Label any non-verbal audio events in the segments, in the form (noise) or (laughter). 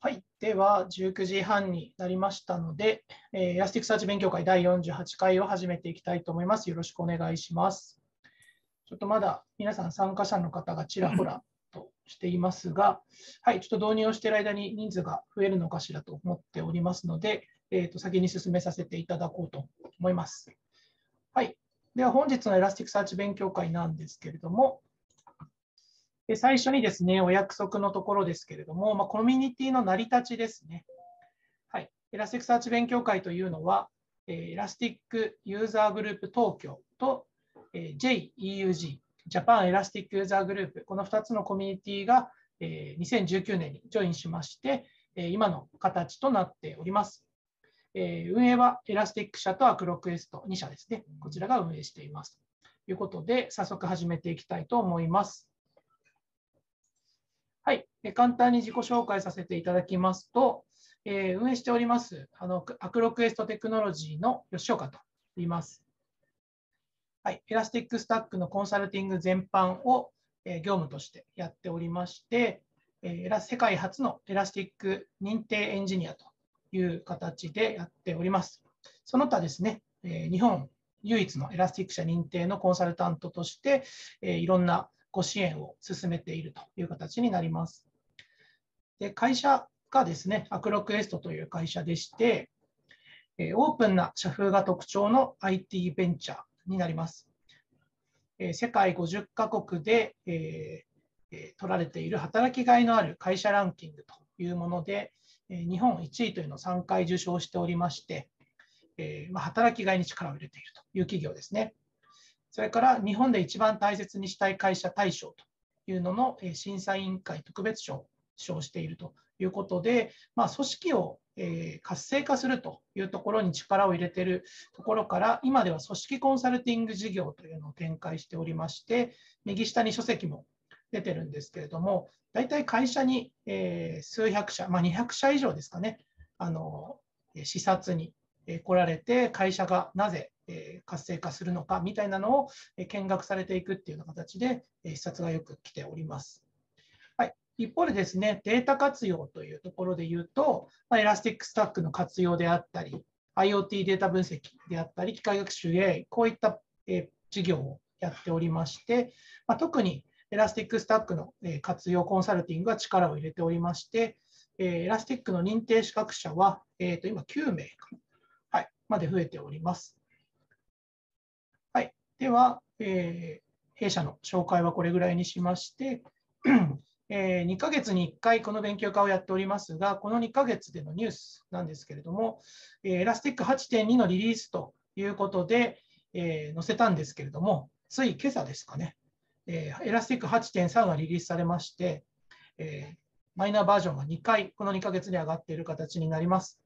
はい。では、19時半になりましたので、えー、エラスティックサーチ勉強会第48回を始めていきたいと思います。よろしくお願いします。ちょっとまだ皆さん参加者の方がちらほらとしていますが、はい、ちょっと導入をしている間に人数が増えるのかしらと思っておりますので、えー、と先に進めさせていただこうと思います。はい。では、本日のエラスティックサーチ勉強会なんですけれども、で最初にですね、お約束のところですけれども、まあ、コミュニティの成り立ちですね。はい、エラスティックサーチ勉強会というのは、えー、エラスティックユーザーグループ東京と、えー、JEUG、ジャパンエラスティックユーザーグループ、この2つのコミュニティが、えー、2019年にジョインしまして、えー、今の形となっております。えー、運営はエラスティック社とアクロクエスト2社ですね。こちらが運営しています。ということで、早速始めていきたいと思います。簡単に自己紹介させていただきますと、えー、運営しております、あの、アクロクエストテクノロジーの吉岡と言います。はい、エラスティックスタックのコンサルティング全般を、えー、業務としてやっておりまして、えー、世界初のエラスティック認定エンジニアという形でやっております。その他ですね、え日本唯一のエラスティック社認定のコンサルタントとして、えいろんなご支援を進めているという形になります。で会社がですね、アクロクエストという会社でして、オープンな社風が特徴の IT ベンチャーになります。世界50カ国で取られている働きがいのある会社ランキングというもので、日本1位というのを3回受賞しておりまして、働きがいに力を入れているという企業ですね。それから日本で一番大切にしたい会社大賞というのの審査委員会特別賞称しているということで、まあ、組織を、え活性化するというところに力を入れているところから、今では組織コンサルティング事業というのを展開しておりまして、右下に書籍も出てるんですけれども、大体会社に、え数百社、まあ、200社以上ですかね、あの視察に来られて、会社がなぜ活性化するのかみたいなのを見学されていくっていうような形で、視察がよく来ております。一方でですね、データ活用というところで言うと、まエラスティックスタックの活用であったり、IoT データ分析であったり、機械学習 AI、こういった、え事業をやっておりまして、ま特にエラスティックスタックの活用コンサルティングは力を入れておりまして、エラスティックの認定資格者は、えー、と今9名かはい、まで増えております。はい、では、えー、弊社の紹介はこれぐらいにしまして、えー、2ヶ月に1回この勉強会をやっておりますが、この2ヶ月でのニュースなんですけれども、えー、エラスティック8.2のリリースということで、えー、載せたんですけれども、つい今朝ですかね、えー、エラスティック8.3がリリースされまして、えー、マイナーバージョンが2回、この2ヶ月に上がっている形になります。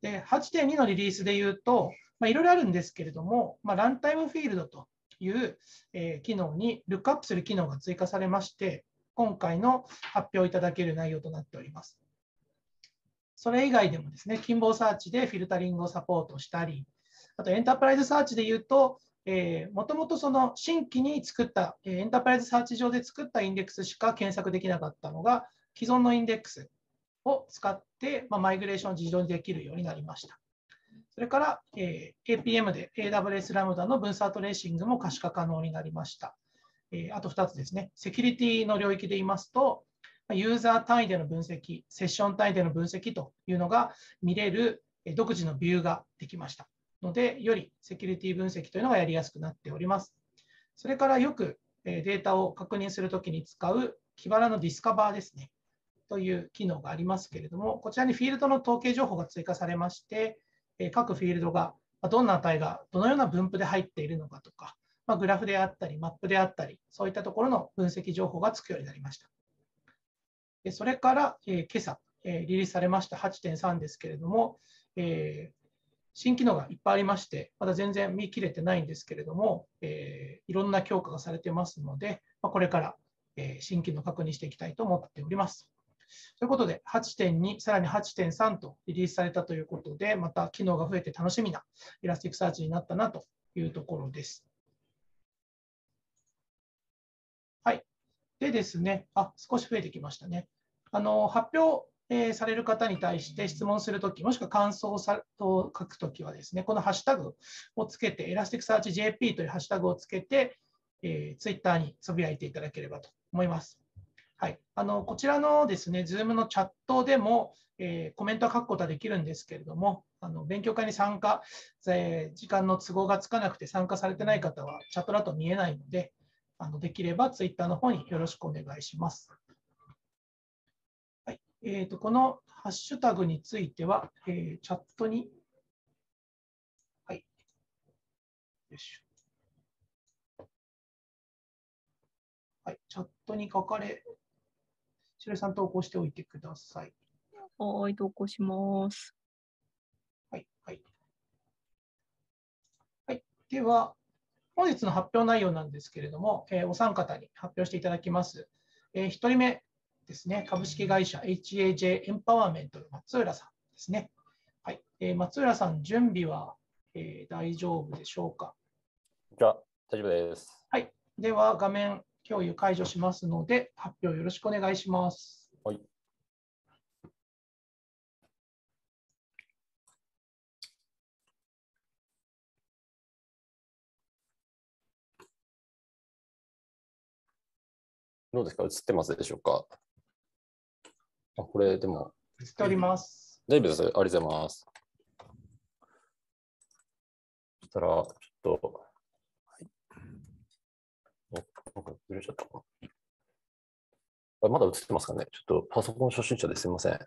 で8.2のリリースで言うと、まあ、いろいろあるんですけれども、まあ、ランタイムフィールドという、えー、機能に、ルックアップする機能が追加されまして、今回の発表いただける内容となっております。それ以外でもですね、金棒サーチでフィルタリングをサポートしたり、あとエンタープライズサーチで言うと、えもともとその新規に作った、えエンタープライズサーチ上で作ったインデックスしか検索できなかったのが、既存のインデックスを使って、まあ、マイグレーションを自動にできるようになりました。それから、えー、APM で AWS ラムダの分散トレーシングも可視化可能になりました。えあと2つですね、セキュリティの領域で言いますと、ユーザー単位での分析、セッション単位での分析というのが見れる独自のビューができましたので、よりセキュリティ分析というのがやりやすくなっております。それからよくデータを確認するときに使う木原のディスカバーですね、という機能がありますけれども、こちらにフィールドの統計情報が追加されまして、各フィールドがどんな値がどのような分布で入っているのかとか、まあ、グラフであったり、マップであったり、そういったところの分析情報がつくようになりました。でそれから、えー、今朝、えー、リリースされました8.3ですけれども、えー、新機能がいっぱいありまして、まだ全然見切れてないんですけれども、えー、いろんな強化がされてますので、まあ、これから、えー、新機能確認していきたいと思っております。ということで、8.2、さらに8.3とリリースされたということで、また機能が増えて楽しみなエラスティックサーチになったなというところです。でですね、あ、少し増えてきましたね。あの、発表、えされる方に対して質問するとき、もしくは感想をさと書くときはですね、このハッシュタグをつけて、エラスティックサーチ JP というハッシュタグをつけて、えー、ツイッターにつぶやいていただければと思います。はい、あのこちらのですね、Zoom のチャットでも、えー、コメントは書くことはできるんですけれども、あの勉強会に参加、えー、時間の都合がつかなくて参加されてない方はチャットだと見えないので、あのできればツイッターの方によろしくお願いします。はいえーと、このハッシュタグについては、えー、チャットに、はい、よいしょ。はい、チャットに書かれ、白井さん投稿しておいてください。はい、投稿します。はい、はい。はい、では、本日の発表内容なんですけれども、えー、お三方に発表していただきます。えー、1人目ですね、株式会社 HAJ エンパワーメントの松浦さんですね。はい、えー、松浦さん、準備は、えー、大丈夫でしょうか。じゃ大丈夫です。はい、では画面共有解除しますので、発表よろしくお願いします。はい。どうですか映ってますでしょうかあこれでも。映っております。大丈夫です。ありがとうございます。そしたら、ちょっと。はい、おなんかずれちゃったあ。まだ映ってますかねちょっとパソコン初心者ですみません。あ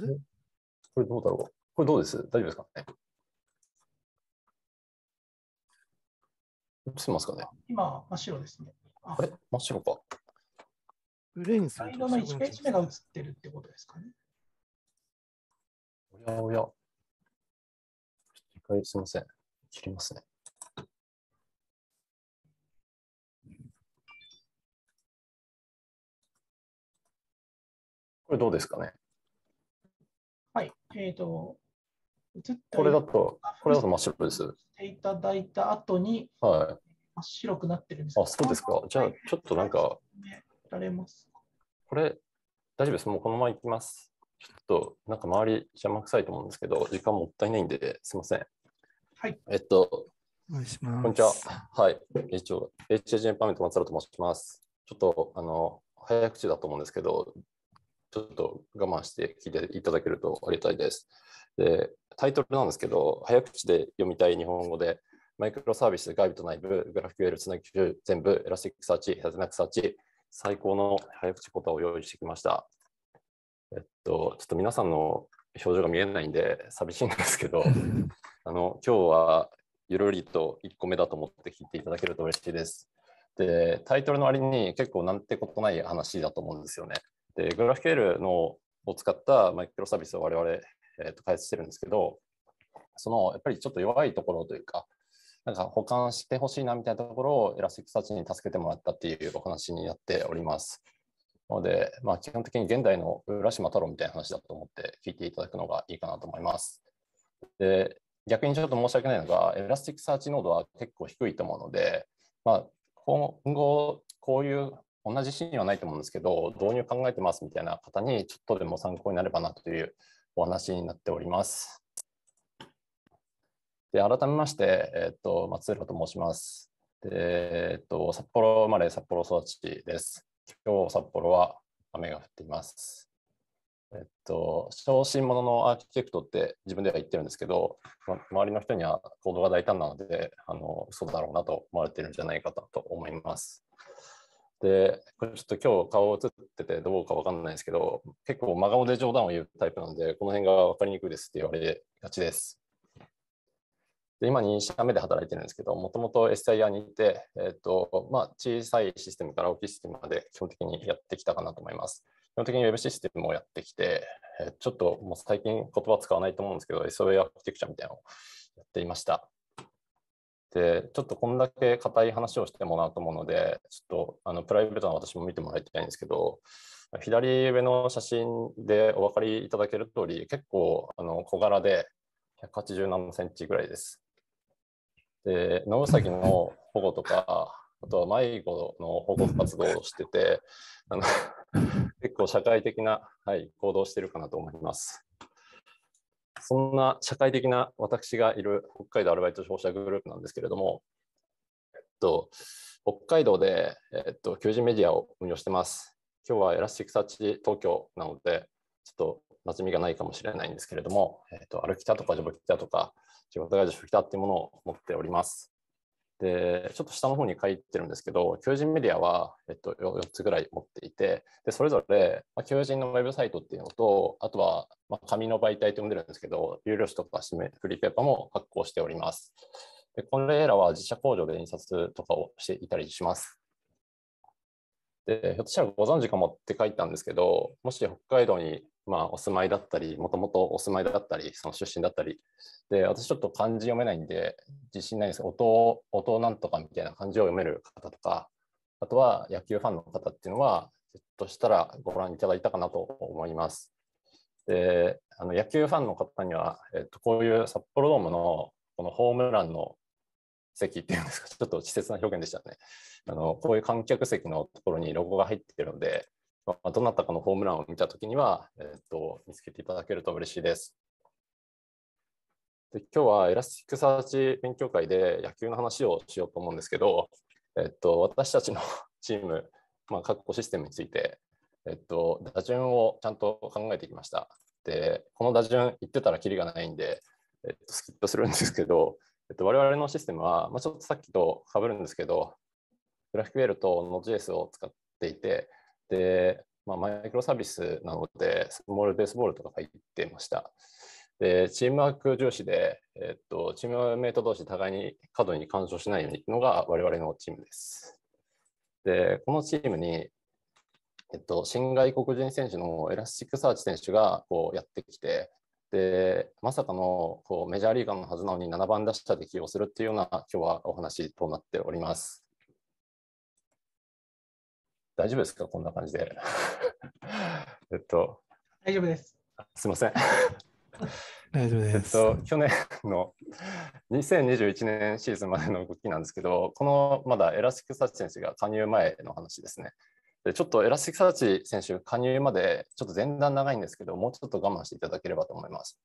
れこれどうだろうこれどうです大丈夫ですかね映ってますかね今、真っ白ですね。あれ真っ白か。グレーにするの1ページ目が映ってるってことですかね。おやおや。一回すみません。切りますね。これどうですかねはい。えっ、ー、と、これだと、これだと真っ白です。ていただいた後に、はい。真っ白くなってるんですあ、そうですか。じゃあ、ちょっとなんか、られますこれ、大丈夫です。もうこのまま行きます。ちょっと、なんか周り邪魔くさいと思うんですけど、時間もったいないんで、すいません。はい。えっと、お願いします。こんにちは。はい。一応、HAJ パーメント松原と申します。ちょっと、あの、早口だと思うんですけど、ちょっと我慢して聞いていただけるとありがたいです。で、タイトルなんですけど、早口で読みたい日本語で、マイクロサービス、外部と内部、グラフ QL、つなぎ全部、エラスティックサーチ、ヘズナックサーチ、最高の早口言葉を用意してきました。えっと、ちょっと皆さんの表情が見えないんで寂しいんですけど、(laughs) あの今日はゆるりと1個目だと思って聞いていただけると嬉しいです。で、タイトルの割に結構なんてことない話だと思うんですよね。で、グラフ p h q l のを使ったマイクロサービスを我々えー、と開発してるんですけど、そのやっぱりちょっと弱いところというか、なんか保管してほしいなみたいなところをエラスティックサーチに助けてもらったっていうお話になっております。なので、まあ、基本的に現代の浦島太郎みたいな話だと思って聞いていただくのがいいかなと思います。で逆にちょっと申し訳ないのが、エラスティックサーチ濃度は結構低いと思うので、まあ、今後、こういう同じシーンはないと思うんですけど、導入考えてますみたいな方にちょっとでも参考になればなというお話になっております。で改めまして、えっと、松浦と申します。でえっと、札幌生まれ、札幌育ちです。今日、札幌は雨が降っています。えっと、小心者のアーキテクトって自分では言ってるんですけど、ま、周りの人には行動が大胆なので、あの嘘だろうなと思われてるんじゃないかと思います。で、これちょっと今日顔映っててどうかわかんないですけど、結構真顔で冗談を言うタイプなんで、この辺が分かりにくいですって言われがちです。で今2社目で働いてるんですけど、もともと SIR にいて、えーとまあ、小さいシステムから大きいシステムまで基本的にやってきたかなと思います。基本的に Web システムをやってきて、えー、ちょっともう最近言葉使わないと思うんですけど、SOA アーキテクチャみたいなのをやっていました。でちょっとこんだけ硬い話をしてもなと思うので、ちょっとあのプライベートな私も見てもらいたいんですけど、左上の写真でお分かりいただける通り、結構あの小柄で180何センチぐらいです。で、ノウサギの保護とか、あとは迷子の保護活動をしてて、あの結構社会的な、はい、行動してるかなと思います。そんな社会的な私がいる北海道アルバイト消費者グループなんですけれども、えっと、北海道で、えっと、求人メディアを運用してます。今日はエラスティックサーチ東京なので、ちょっと馴染みがないかもしれないんですけれども、えっと、歩きたとかジョブ来たとか、仕事が自主来たっていうものを持っております。で、ちょっと下の方に書いてるんですけど、求人メディアは、えっと、4つぐらい持っていて、でそれぞれ、まあ、求人のウェブサイトっていうのと、あとは、まあ、紙の媒体と呼んでるんですけど、有料紙とかフリーペーパーも発行しております。でこれらは自社工場で印刷とかをしていたりします。でひょっとしたらご存知かもって書いたんですけど、もし北海道にまあ、お住まいだったり、もともとお住まいだったり、その出身だったり、で、私ちょっと漢字読めないんで、自信ないんですけど、音、音なんとかみたいな漢字を読める方とか、あとは野球ファンの方っていうのは、ひょっとしたらご覧いただいたかなと思います。で、あの野球ファンの方には、えっと、こういう札幌ドームのこのホームランの席っていうんですか、ちょっと稚拙な表現でしたね。あのこういう観客席のところにロゴが入ってるので、まあ、どなたかのホームランを見たときには、えっと、見つけていただけると嬉しいです。で今日はエラスティックサーチ勉強会で野球の話をしようと思うんですけど、えっと、私たちの (laughs) チーム、まあ、確保システムについて、えっと、打順をちゃんと考えてきました。で、この打順言ってたらキリがないんで、えっと、スキッとするんですけど、えっと、我々のシステムは、まあ、ちょっとさっきとかぶるんですけど、GraphQL と Node.js を使っていて、、まあ、マイクロサービスなので、スモールベースボールとか入ってました。でチームワーク重視で、えっと、チームメイト同士互いに過度に干渉しないようにのが我々のチームです。で、このチームに、えっと、新外国人選手のエラスティックサーチ選手がこうやってきて、でまさかのこうメジャーリーガーのはずなのに7番打者で起用するっていうような今日はお話となっております。大丈夫ですかこんな感じで。(laughs) えっと。大丈夫です。すいません。大丈夫です。えっと、去年の2021年シーズンまでの動きなんですけど、このまだエラスティック・サーチ選手が加入前の話ですね。でちょっとエラスティック・サーチ選手加入までちょっと前段長いんですけど、もうちょっと我慢していただければと思います。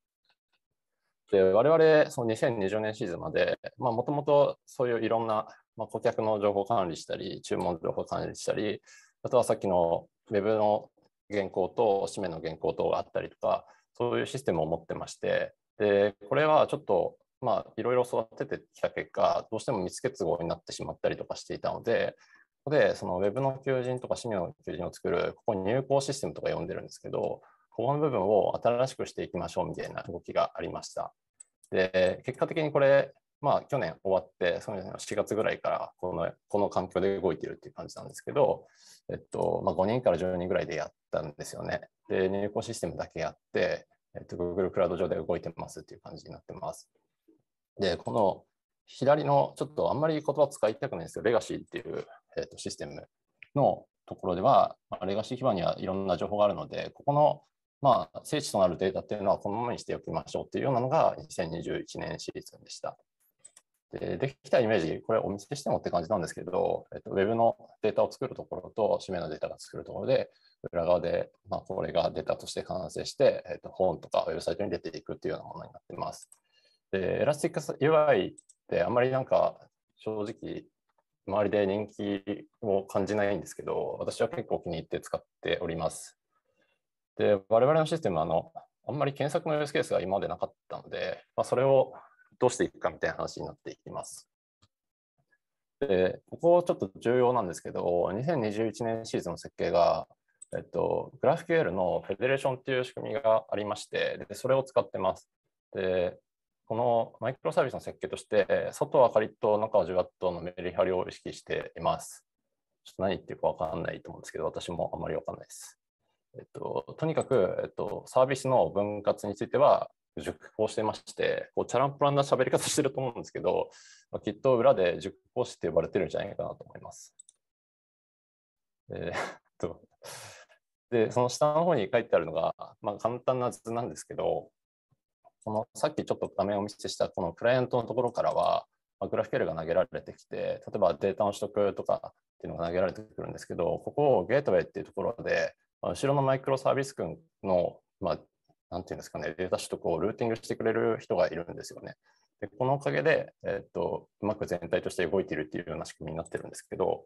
で我々、その2020年シーズンまで、もともとそういういろんなまあ、顧客の情報管理したり、注文情報管理したり、あとはさっきの Web の原稿と、氏名の原稿等があったりとか、そういうシステムを持ってまして、でこれはちょっとまあ、いろいろ育ててきた結果、どうしても密結合になってしまったりとかしていたので、ここでその Web の求人とか市民の求人を作る、ここに入稿システムとか呼んでるんですけど、ここの部分を新しくしていきましょうみたいな動きがありました。で、結果的にこれ、まあ、去年終わって、その4月ぐらいからこのこの環境で動いているっていう感じなんですけど、えっとまあ、5人から10人ぐらいでやったんですよね。で、入稿システムだけやって、えっと、Google クラウド上で動いてますっていう感じになってます。で、この左のちょっとあんまり言葉使いたくないんですけど、レガシーっていう、えっと、システムのところでは、まあ、レガシー基盤にはいろんな情報があるので、ここのまあ、聖地となるデータっていうのはこのままにしておきましょうっていうようなのが2021年シリーズでした。でできたイメージ、これお見せしてもって感じなんですけど、えっと、ウェブのデータを作るところと、氏名のデータが作るところで、裏側で、まあ、これがデータとして完成して、えっと、本とかウェブサイトに出ていくっていうようなものになってます。で、エラスティック UI ってあんまりなんか正直、周りで人気を感じないんですけど、私は結構気に入って使っております。で、我々のシステムはあの、あんまり検索のユースケースが今までなかったので、まあ、それをどうしていくかみたいな話になっていきます。で、ここちょっと重要なんですけど、2021年シーズンの設計が、えっと、グラフ q l のフェデレーションという仕組みがありまして、でそれを使ってます。で、このマイクロサービスの設計として、外はカリッと中はジュワッとのメリハリを意識しています。ちょっと何言ってるか分かんないと思うんですけど、私もあまり分かんないです。えっと、とにかく、えっと、サービスの分割については、熟考してまして、こうチャランプランな喋り方してると思うんですけど、まあ、きっと裏で熟考師って呼ばれてるんじゃないかなと思います。えー、っと、で、その下の方に書いてあるのが、まあ、簡単な図なんですけど、このさっきちょっと画面を見せしたこのクライアントのところからは、まあ、グラフ q ルが投げられてきて、例えばデータの取得とかっていうのが投げられてくるんですけど、ここをゲートウェイっていうところで、後ろのマイクロサービス群の、まあ、なんていうんですかね、データ取得をルーティングしてくれる人がいるんですよね。でこのおかげで、えっと、うまく全体として動いているっていうような仕組みになってるんですけど、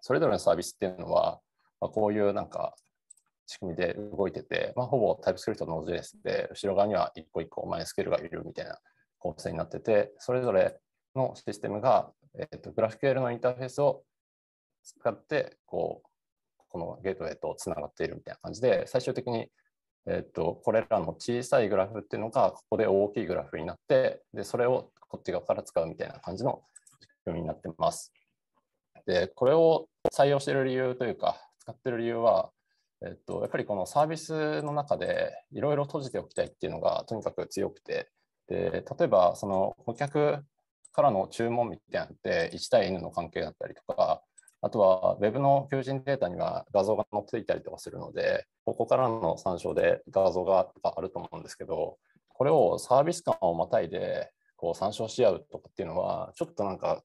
それぞれのサービスっていうのは、まあ、こういうなんか仕組みで動いてて、まあ、ほぼタイプスクリプトの j s で、後ろ側には一個一個マイスケールがいるみたいな構成になってて、それぞれのシステムが、えっと、g r a q l のインターフェースを使って、こう、このゲートウェイとつながっているみたいな感じで、最終的にえっと、これらの小さいグラフっていうのが、ここで大きいグラフになって、で、それをこっち側から使うみたいな感じの仕組みになってます。で、これを採用している理由というか、使ってる理由は、えっと、やっぱりこのサービスの中でいろいろ閉じておきたいっていうのがとにかく強くて、で例えばその顧客からの注文みたいなのって1対 N の関係だったりとか、あとは Web の求人データには画像が載っていたりとかするので、ここからの参照で画像があると思うんですけど、これをサービス間をまたいでこう参照し合うとかっていうのは、ちょっとなんか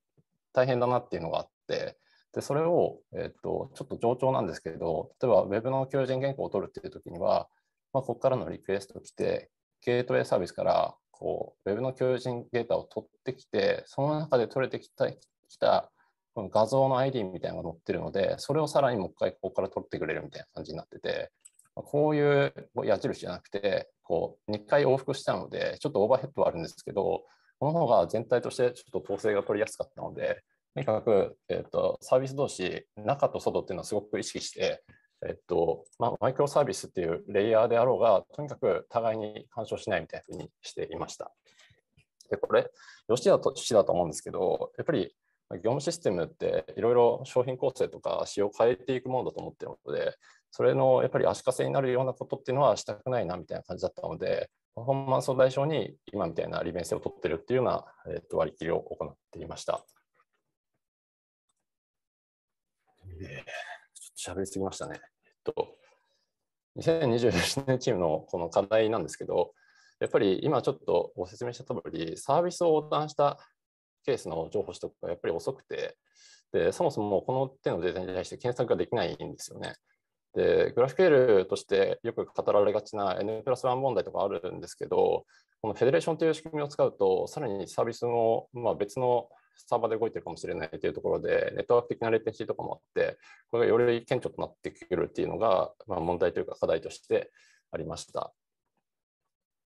大変だなっていうのがあって、でそれを、えーと、ちょっと冗長なんですけど、例えば Web の求人原稿を取るっていう時には、まあ、ここからのリクエスト来て、ゲートウェイサービスからこう Web の求人データを取ってきて、その中で取れてきたきたこの画像の ID みたいなのが載ってるので、それをさらにもう一回ここから取ってくれるみたいな感じになってて、こういう矢印じゃなくて、こう2回往復したので、ちょっとオーバーヘッドはあるんですけど、この方が全体としてちょっと統制が取りやすかったので、とにかく、えーと、サービス同士、中と外っていうのはすごく意識して、えっとまあ、マイクロサービスっていうレイヤーであろうが、とにかく互いに干渉しないみたいなふうにしていました。で、これ、吉田と吉田と思うんですけど、やっぱり業務システムっていろいろ商品構成とか仕様を変えていくものだと思っているので、それのやっぱり足かせになるようなことっていうのはしたくないなみたいな感じだったので、パフォーマンスを対象に今みたいな利便性を取ってるっていうような、えー、と割り切りを行っていました。えー、ちょっと喋りすぎましたね。えっと、2027年チームのこの課題なんですけど、やっぱり今ちょっとご説明した通り、サービスを横断したケースの情報取得がやっぱり遅くて、でそもそもこの手のデータに対して検索ができないんですよね。で、グラフケールとしてよく語られがちな N プラス1問題とかあるんですけど、このフェデレーションという仕組みを使うと、さらにサービスも、まあ、別のサーバーで動いてるかもしれないというところで、ネットワーク的なレテンシーとかもあって、これがより顕著となってくるっていうのが、まあ、問題というか課題としてありました。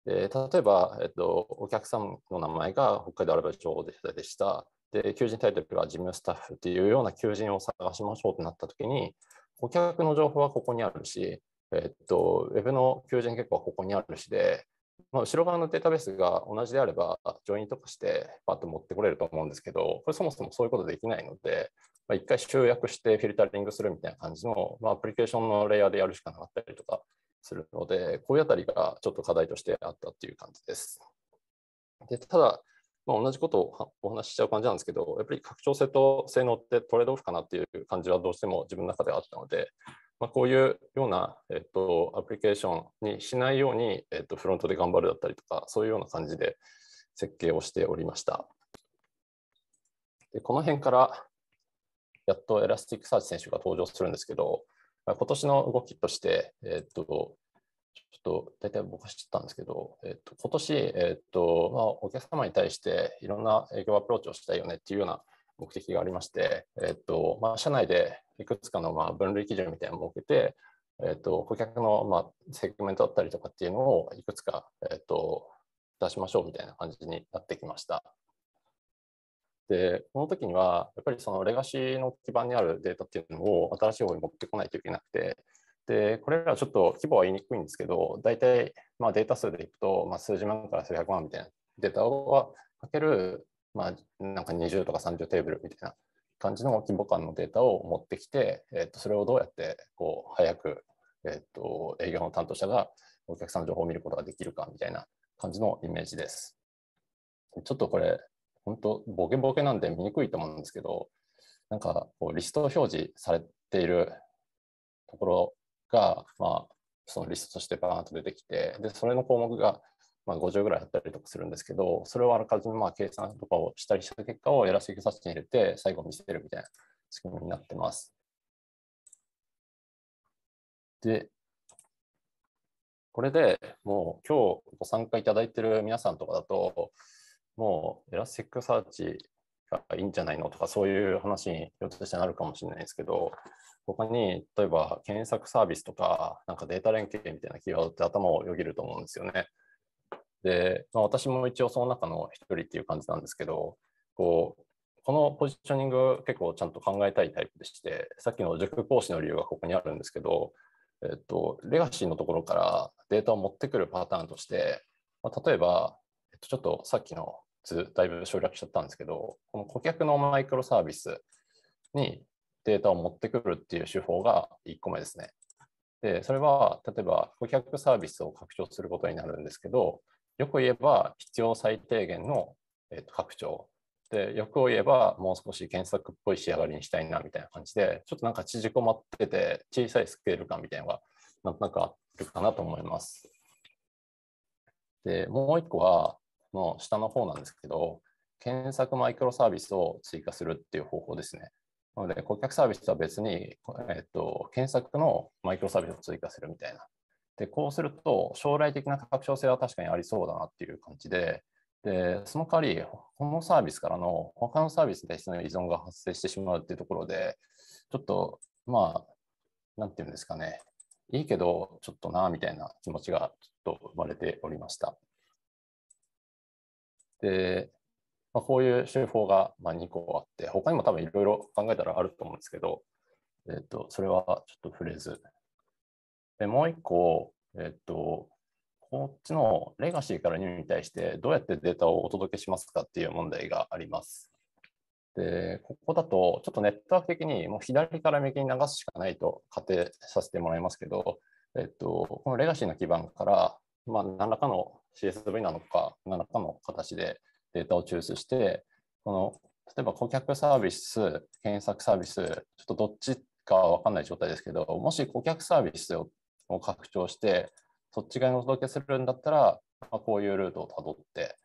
例えば、えっと、お客さんの名前が北海道アルイト情報でした。で、求人タイトルは事務スタッフっていうような求人を探しましょうとなったときに、顧客の情報はここにあるし、えっと、ウェブの求人結構ここにあるしで、まあ、後ろ側のデータベースが同じであれば、ジョインとかして、パッと持ってこれると思うんですけど、これそもそもそういうことできないので、まあ、一回集約してフィルタリングするみたいな感じの、まあ、アプリケーションのレイヤーでやるしかなかったりとかするので、こういうあたりがちょっと課題としてあったっていう感じです。でただ、まあ、同じことをお話ししちゃう感じなんですけど、やっぱり拡張性と性能ってトレードオフかなっていう感じはどうしても自分の中ではあったので、まあ、こういうような、えっと、アプリケーションにしないように、えっと、フロントで頑張るだったりとか、そういうような感じで設計をしておりました。でこの辺から、やっとエラスティックサーチ選手が登場するんですけど、まあ、今年の動きとして、えっと、ちょっと大体僕は知ったんですけど、えっと、今年、えっとまあ、お客様に対していろんな営業アプローチをしたいよねっていうような目的がありまして、えっとまあ、社内でいくつかのまあ分類基準みたいなのを設けて、えっと、顧客のまあセグメントだったりとかっていうのをいくつか、えっと、出しましょうみたいな感じになってきました。で、この時には、やっぱりそのレガシーの基盤にあるデータっていうのを新しい方に持ってこないといけなくて、で、これらちょっと規模は言いにくいんですけど、大体まあデータ数でいくと、まあ、数十万から数百万みたいなデータをかける、まあ、なんか20とか30テーブルみたいな感じの規模感のデータを持ってきて、えー、とそれをどうやってこう早く、えー、と営業の担当者がお客さんの情報を見ることができるかみたいな感じのイメージです。ちょっとこれ本当ボケボケなんで見にくいと思うんですけど、なんかこうリスト表示されているところが、まあ、そのリストとしてバーンと出てきて、で、それの項目が、まあ、50ぐらいあったりとかするんですけど、それをあらかじめまあ計算とかをしたりした結果をせてー制さ冊に入れて、最後見せるみたいな仕組みになってます。で、これでもう今日ご参加いただいている皆さんとかだと、もうエラスティックサーチがいいんじゃないのとか、そういう話によっとしてなるかもしれないですけど、他に例えば検索サービスとか、なんかデータ連携みたいなキーワードって頭をよぎると思うんですよね。で、まあ、私も一応その中の一人っていう感じなんですけど、こうこのポジショニング結構ちゃんと考えたいタイプでして、さっきの塾講師の理由がここにあるんですけど、えっと、レガシーのところからデータを持ってくるパターンとして、まあ、例えばちょっとさっきの図、だいぶ省略しちゃったんですけど、この顧客のマイクロサービスにデータを持ってくるっていう手法が1個目ですね。で、それは例えば顧客サービスを拡張することになるんですけど、よく言えば必要最低限の、えっと拡張。で、よく言えばもう少し検索っぽい仕上がりにしたいなみたいな感じで、ちょっとなんか縮こまってて小さいスケール感みたいなのがなんとなくあるかなと思います。で、もう一個は、の下の方なんですけど、検索マイクロサービスを追加するっていう方法ですね。なので、顧客サービスとは別に、えっと、検索のマイクロサービスを追加するみたいな。で、こうすると、将来的な拡張性は確かにありそうだなっていう感じで、で、その代わり、このサービスからの他のサービスに対しての依存が発生してしまうっていうところで、ちょっと、まあ、なんていうんですかね、いいけど、ちょっとな、みたいな気持ちがちょっと生まれておりました。で、まあ、こういう手法がま2個あって、他にも多分いろいろ考えたらあると思うんですけど、えっ、ー、と、それはちょっと触れず。で、もう1個、えっ、ー、と、こっちのレガシーから n e に対してどうやってデータをお届けしますかっていう問題があります。で、ここだとちょっとネットワーク的にもう左から右に流すしかないと仮定させてもらいますけど、えっと、このレガシーの基盤から、まあ、何らかの CSV なのか何らかの形でデータを抽出してこの例えば顧客サービス検索サービスちょっとどっちか分かんない状態ですけどもし顧客サービスを拡張してそっち側にお届けするんだったら、まあ、こういうルートをたどって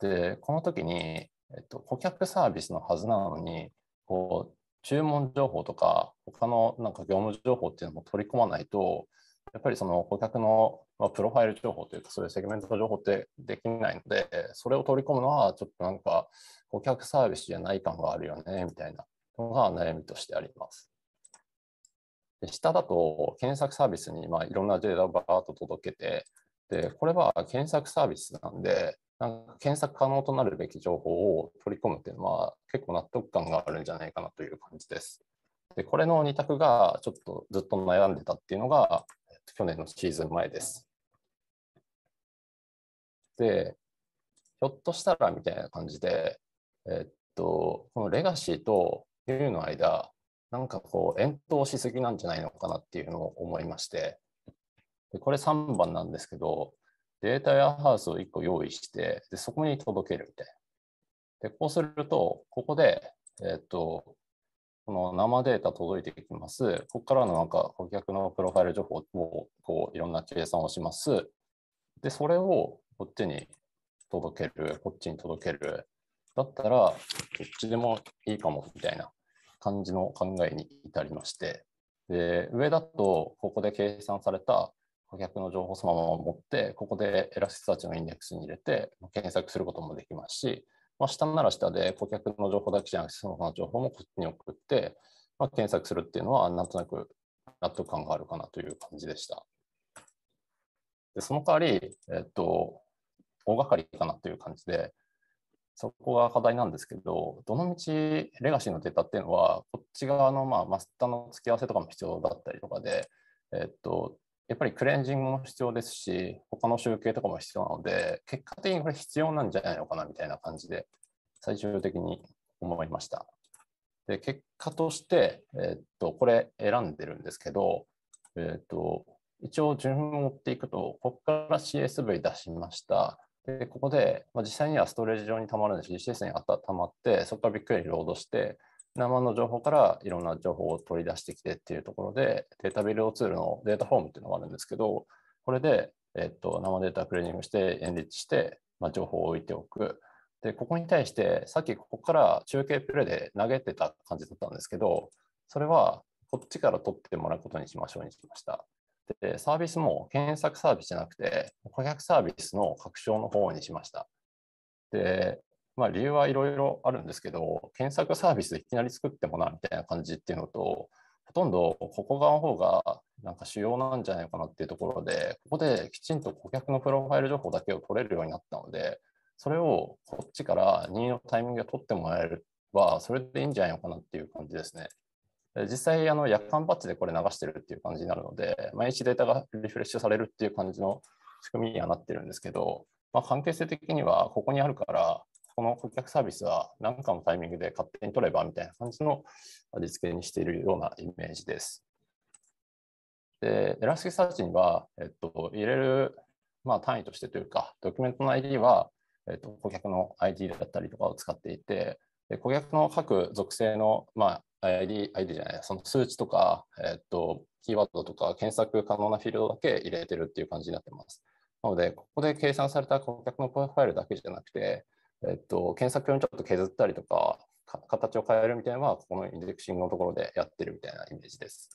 でこの時に、えっと、顧客サービスのはずなのにこう注文情報とか他のなんか業務情報っていうのも取り込まないとやっぱりその顧客のまあ、プロファイル情報というか、そういうセグメント情報ってできないので、それを取り込むのは、ちょっとなんか、顧客サービスじゃない感があるよね、みたいなのが悩みとしてあります。で下だと、検索サービスにまあいろんなデータをバーッと届けて、で、これは検索サービスなんで、なんか検索可能となるべき情報を取り込むっていうのは、結構納得感があるんじゃないかなという感じです。で、これの2択がちょっとずっと悩んでたっていうのが、去年のシーズン前です。、ひょっとしたらみたいな感じで、えー、っと、このレガシーと U の間、なんかこう、遠投しすぎなんじゃないのかなっていうのを思いまして、でこれ3番なんですけど、データやハウスを1個用意して、でそこに届けるみたいな。で、こうすると、ここで、えー、っと、この生データ届いてきます。ここからのなんか顧客のプロファイル情報をこういろんな計算をします。で、それをこっちに届ける、こっちに届ける、だったら、どっちでもいいかもみたいな感じの考えに至りまして、で上だと、ここで計算された顧客の情報そのまま持って、ここでエラスサーチのインデックスに入れて、検索することもできますし、まあ、下なら下で顧客の情報だけじゃなくて、その他の情報もこっちに送って、まあ、検索するっていうのは、なんとなく納得感があるかなという感じでした。でその代わり、えっと、大掛かりかなという感じで、そこが課題なんですけど、どのみちレガシーのデータっていうのは、こっち側のまあマスターの付き合わせとかも必要だったりとかで、えっと、やっぱりクレンジングも必要ですし、他の集計とかも必要なので、結果的にこれ必要なんじゃないのかなみたいな感じで、最終的に思いました。で、結果として、えっと、これ選んでるんですけど、えっと、一応順を追っていくと、ここから CSV 出しました。で、ここで、まあ、実際にはストレージ上にたまるんですし、施設にあたたまって、そこからびっくりロードして、生の情報からいろんな情報を取り出してきてっていうところで、データビルドツールのデータフォームっていうのがあるんですけど、これで、えっと、生データクレーニングして、エンリッチして、まあ、情報を置いておく。で、ここに対して、さっきここから中継プレイで投げてた感じだったんですけど、それはこっちから取ってもらうことにしましょうにしました。で、サービスも検索サービスじゃなくて、顧客サービスの拡張の方にしました。で、まあ、理由はいろいろあるんですけど、検索サービスでいきなり作ってもなみたいな感じっていうのと、ほとんどここ側の方がなんか主要なんじゃないかなっていうところで、ここできちんと顧客のプロファイル情報だけを取れるようになったので、それをこっちから任意のタイミングで取ってもらえれば、それでいいんじゃないのかなっていう感じですね。実際、あの夜間バッチでこれ流してるっていう感じになるので、毎日データがリフレッシュされるっていう感じの仕組みにはなってるんですけど、まあ、関係性的にはここにあるから、この顧客サービスは何かのタイミングで勝手に取ればみたいな感じの味付けにしているようなイメージです。で、エラスキサーチには、えっと、入れる、まあ、単位としてというか、ドキュメントの ID は、えっと、顧客の ID だったりとかを使っていて、顧客の各属性の、まあ、ID, ID じゃない、その数値とか、えっと、キーワードとか検索可能なフィールドだけ入れてるっていう感じになってます。なので、ここで計算された顧客のプロファイルだけじゃなくて、えっと、検索用にちょっと削ったりとか、形を変えるみたいなのは、ここのインデクシングのところでやってるみたいなイメージです。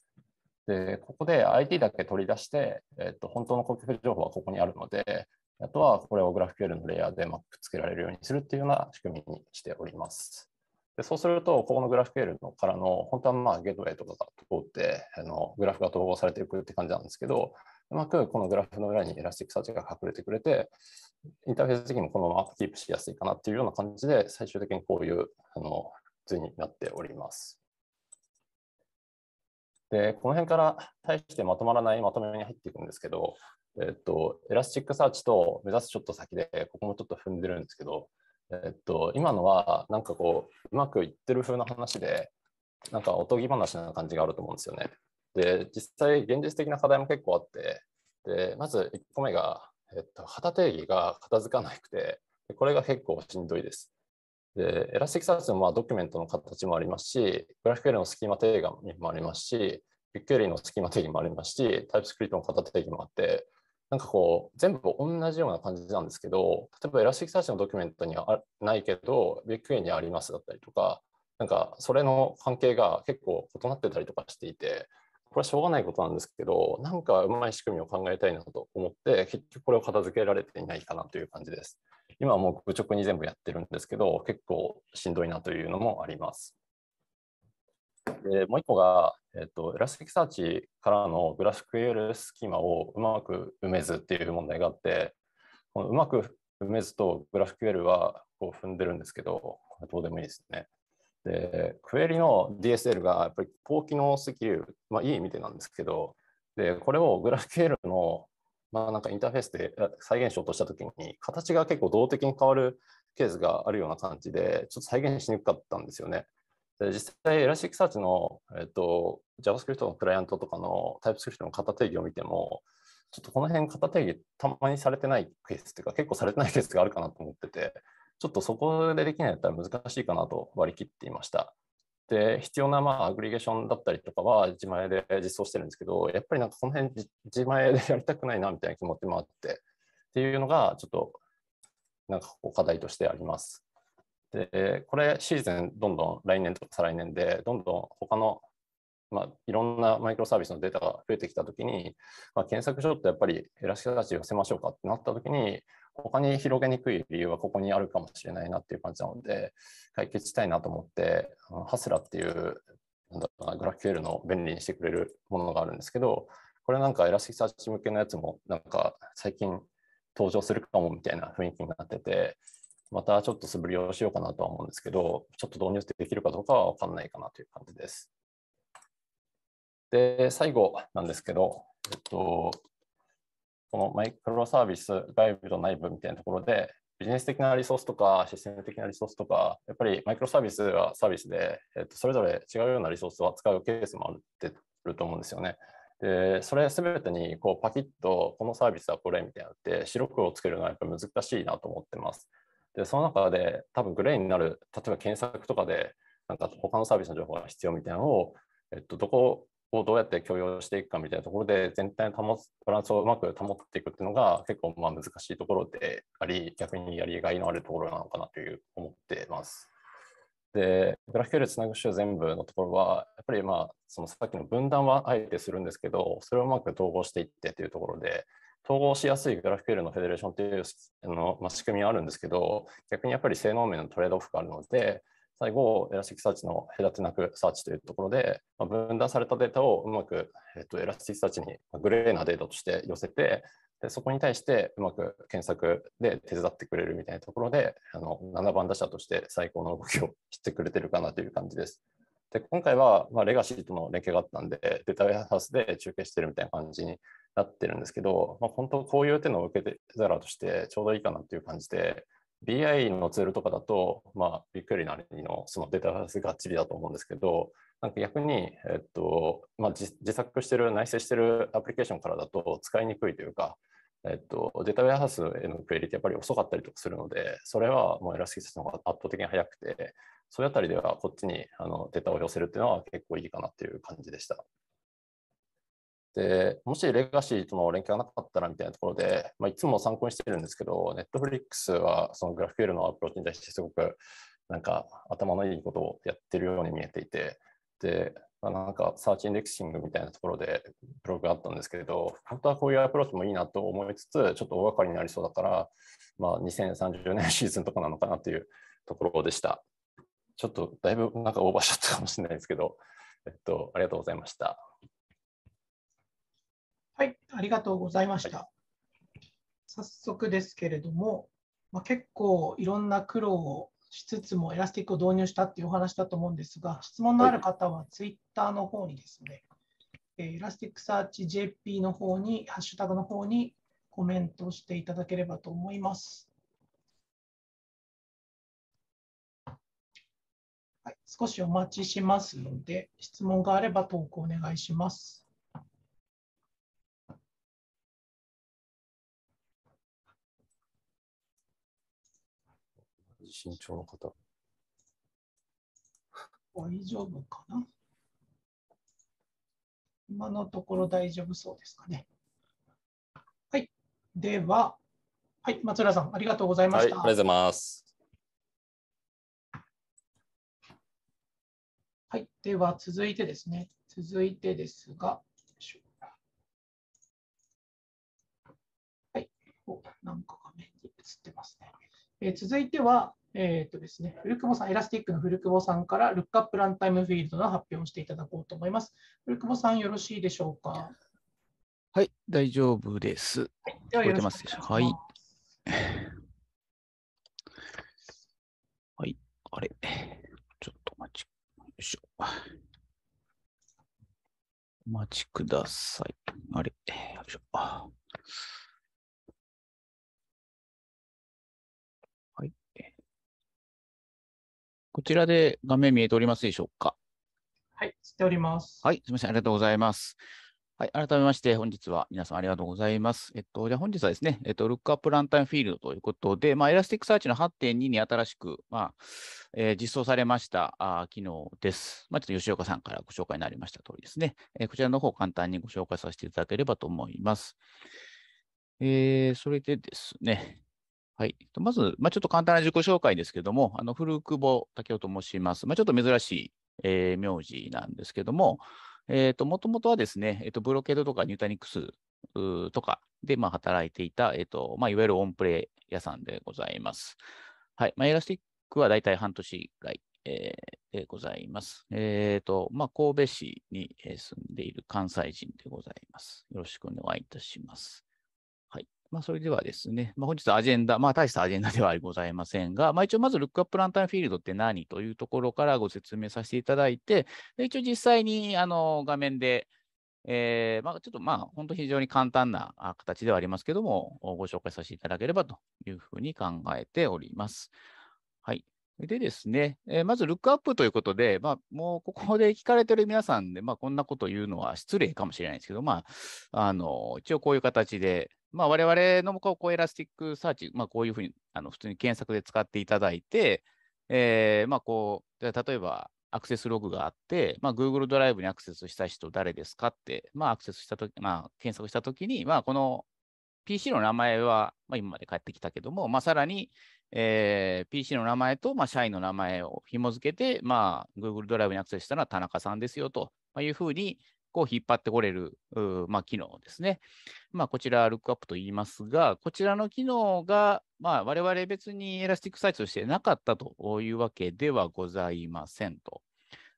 で、ここで IT だけ取り出して、えっと、本当の顧客情報はここにあるので、あとはこれを GraphQL のレイヤーでマップつけられるようにするっていうような仕組みにしております。でそうすると、ここのグラフ PL のからの、本当はまあゲートウェイとかが通って、あのグラフが統合されていくって感じなんですけど、うまくこのグラフの裏にエラスティックサーチが隠れてくれて、インターフェース的にもこのままキープしやすいかなっていうような感じで、最終的にこういうあの図になっております。で、この辺から対してまとまらないまとめに入っていくんですけど、えっと、エラスティックサーチと目指すちょっと先で、ここもちょっと踏んでるんですけど、えっと、今のはなんかこううまくいってる風な話でなんかおとぎ話な感じがあると思うんですよね。で実際現実的な課題も結構あってでまず1個目が、えっと、旗定義が片付かなくてこれが結構しんどいです。でエラスティックサーチのまあドキュメントの形もありますしグラフィクエリのスキーマ定義もありますしビッグエリのスキーマ定義もありますしタイプスクリプトの型定義もあってなんかこう、全部同じような感じなんですけど、例えばエラスティックサーチのドキュメントにはないけど、ビッグエンにありますだったりとか、なんかそれの関係が結構異なってたりとかしていて、これはしょうがないことなんですけど、なんかうまい仕組みを考えたいなと思って、結局これを片付けられていないかなという感じです。今はもう愚直に全部やってるんですけど、結構しんどいなというのもあります。でもう一個が、えっと、エラスティックサーチからのグラフ QL スキーマをうまく埋めずっていう問題があって、このうまく埋めずとグラフ QL はこう踏んでるんですけど、どうでもいいですね。で、クエリの DSL がやっぱり高機能すぎる、まあ、いい意味でなんですけど、で、これをグラフ QL のまあ、なんかインターフェースで再現しようとしたときに、形が結構動的に変わるケースがあるような感じで、ちょっと再現しにくかったんですよね。で実際、エラスティックサーチの、えっと、JavaScript のクライアントとかの TypeScript の型定義を見ても、ちょっとこの辺型定義たまにされてないケースというか、結構されてないケースがあるかなと思ってて、ちょっとそこでできないだったら難しいかなと割り切っていました。で、必要なまあアグリゲーションだったりとかは自前で実装してるんですけど、やっぱりなんかこの辺自前でやりたくないなみたいな気持ちもあって、っていうのがちょっとなんかこう課題としてあります。で、これシーズンどんどん来年とか再来年で、どんどん他のまあ、いろんなマイクロサービスのデータが増えてきたときに、まあ、検索ちょっとやっぱり減らしチをせましょうかってなったときに、他に広げにくい理由はここにあるかもしれないなっていう感じなので、解決したいなと思って、ハスラっていうなんだろうなグラフ q l の便利にしてくれるものがあるんですけど、これなんかエラスキサーチ向けのやつもなんか最近登場するかもみたいな雰囲気になってて、またちょっと素振りをしようかなとは思うんですけど、ちょっと導入できるかどうかは分かんないかなという感じです。で、最後なんですけど、えっと、このマイクロサービス外部と内部みたいなところで、ビジネス的なリソースとか、システム的なリソースとか、やっぱりマイクロサービスはサービスで、えっと、それぞれ違うようなリソースを扱うケースもあるってると思うんですよね。で、それすべてにこうパキッと、このサービスはこれみたいなのって、白黒をつけるのはやっぱ難しいなと思ってます。で、その中で多分グレーになる、例えば検索とかで、なんか他のサービスの情報が必要みたいなのを、えっと、どこをどうやって許容していくかみたいなところで全体の保つバランスをうまく保っていくっていうのが結構まあ難しいところであり逆にやりがいのあるところなのかなという思ってます。でグラフィケルつなぐ種全部のところはやっぱりまあそのさっきの分断はあえてするんですけどそれをうまく統合していってというところで統合しやすいグラフィケルのフェデレーションというあの、まあ、仕組みはあるんですけど逆にやっぱり性能面のトレードオフがあるので最後、エラスティックサーチの隔てなくサーチというところで、まあ、分断されたデータをうまく、えっと、エラスティックサーチにグレーなデータとして寄せて、でそこに対してうまく検索で手伝ってくれるみたいなところで、あの7番打者として最高の動きをしてくれてるかなという感じです。で今回は、まレガシーとの連携があったんで、データウェアハウスで中継してるみたいな感じになってるんですけど、まあ、本当こういう手の受け皿としてちょうどいいかなという感じで、BI のツールとかだと、まあ、ビックリなりのそのデータベスがっちりだと思うんですけど、なんか逆に、えっとまあ、自作してる、内製してるアプリケーションからだと使いにくいというか、えっと、データウェアハウスへのクエリってやっぱり遅かったりとかするので、それはもうエラスティの方が圧倒的に速くて、そういうあたりではこっちにあのデータを寄せるっていうのは結構いいかなっていう感じでした。で、もしレガシーとの連携がなかったらみたいなところで、まあ、いつも参考にしてるんですけど、ネットフリックスはそのグラフールのアプローチに対してすごくなんか頭のいいことをやってるように見えていて、で、まあ、なんかサーチインデックシングみたいなところでブログがあったんですけど、本当はこういうアプローチもいいなと思いつつ、ちょっと大掛かりになりそうだから、まあ、2030年シーズンとかなのかなというところでした。ちょっとだいぶなんかオーバーしちゃったかもしれないですけど、えっと、ありがとうございました。はい、ありがとうございました。はい、早速ですけれども、まあ、結構いろんな苦労をしつつもエラスティックを導入したっていうお話だと思うんですが、質問のある方はツイッターの方にですね、はい、エラスティックサーチ JP の方に、ハッシュタグの方にコメントしていただければと思います。はい、少しお待ちしますので、質問があれば投稿お願いします。身長の方。大丈夫かな今のところ大丈夫そうですかね。はい。では、はい、松浦さん、ありがとうございました。はい、ありがとうございます。はい、では続いてですね、続いてですが、はい、おなんか画面に映ってますね。えー、続いては、えーとですね、古久保さん、エラスティックの古久保さんから、ルックアップランタイムフィールドの発表をしていただこうと思います。古久保さん、よろしいでしょうか。はい、大丈夫です。はい、ではよろしくお願いします。はい、あれ、ちょっとお待ち、よいしょ。お待ちください。あれ、よいしょ。こちらで画面見えておりますでしょうか。はい、しております。はい、すみません、ありがとうございます。はい、改めまして、本日は皆さんありがとうございます。えっと、じゃあ本日はですね、えっと、ルックアップランタイムフィールドということで、まあ、エラスティックサーチの8.2に新しく、まあ、えー、実装されましたあ機能です。まあ、ちょっと吉岡さんからご紹介になりました通りですね、えー、こちらの方簡単にご紹介させていただければと思います。えー、それでですね、はい、まず、まあ、ちょっと簡単な自己紹介ですけども、あの古久保武夫と申します。まあ、ちょっと珍しい、えー、名字なんですけども、えーと、もともとはですね、えーと、ブロケードとかニュータニックスとかで、まあ、働いていた、えーとまあ、いわゆるオンプレ屋さんでございます。はいまあ、エラスティックはだいたい半年ぐらい、えー、でございます。えーとまあ、神戸市に住んでいる関西人でございます。よろしくお願いいたします。まあ、それではですね、まあ、本日アジェンダ、まあ、大したアジェンダではございませんが、まあ、一応まず、ルックアップランタンフィールドって何というところからご説明させていただいて、一応実際にあの画面で、えーまあ、ちょっとまあ、本当非常に簡単な形ではありますけども、ご紹介させていただければというふうに考えております。はい。でですね、えー、まず、ルックアップということで、まあ、もうここで聞かれてる皆さんで、まあ、こんなこと言うのは失礼かもしれないですけど、まあ、あの、一応こういう形で、まあ、我々のこうエラスティックサーチ、まあ、こういうふうにあの普通に検索で使っていただいて、えーまあ、こう例えばアクセスログがあって、まあ、Google ドライブにアクセスした人誰ですかって、まあ、アクセスしたとまあ、検索したときに、まあ、この PC の名前は、まあ、今まで返ってきたけども、まあ、さらに、えー、PC の名前と、まあ、社員の名前を紐付けて、まあ、Google ドライブにアクセスしたのは田中さんですよと、まいうふうに、こう引っ張ってこれる、まあ、機能ですね。まあ、こちら、ルックアップと言いますが、こちらの機能が、まあ、我々別にエラスティックサイトとしてなかったというわけではございませんと。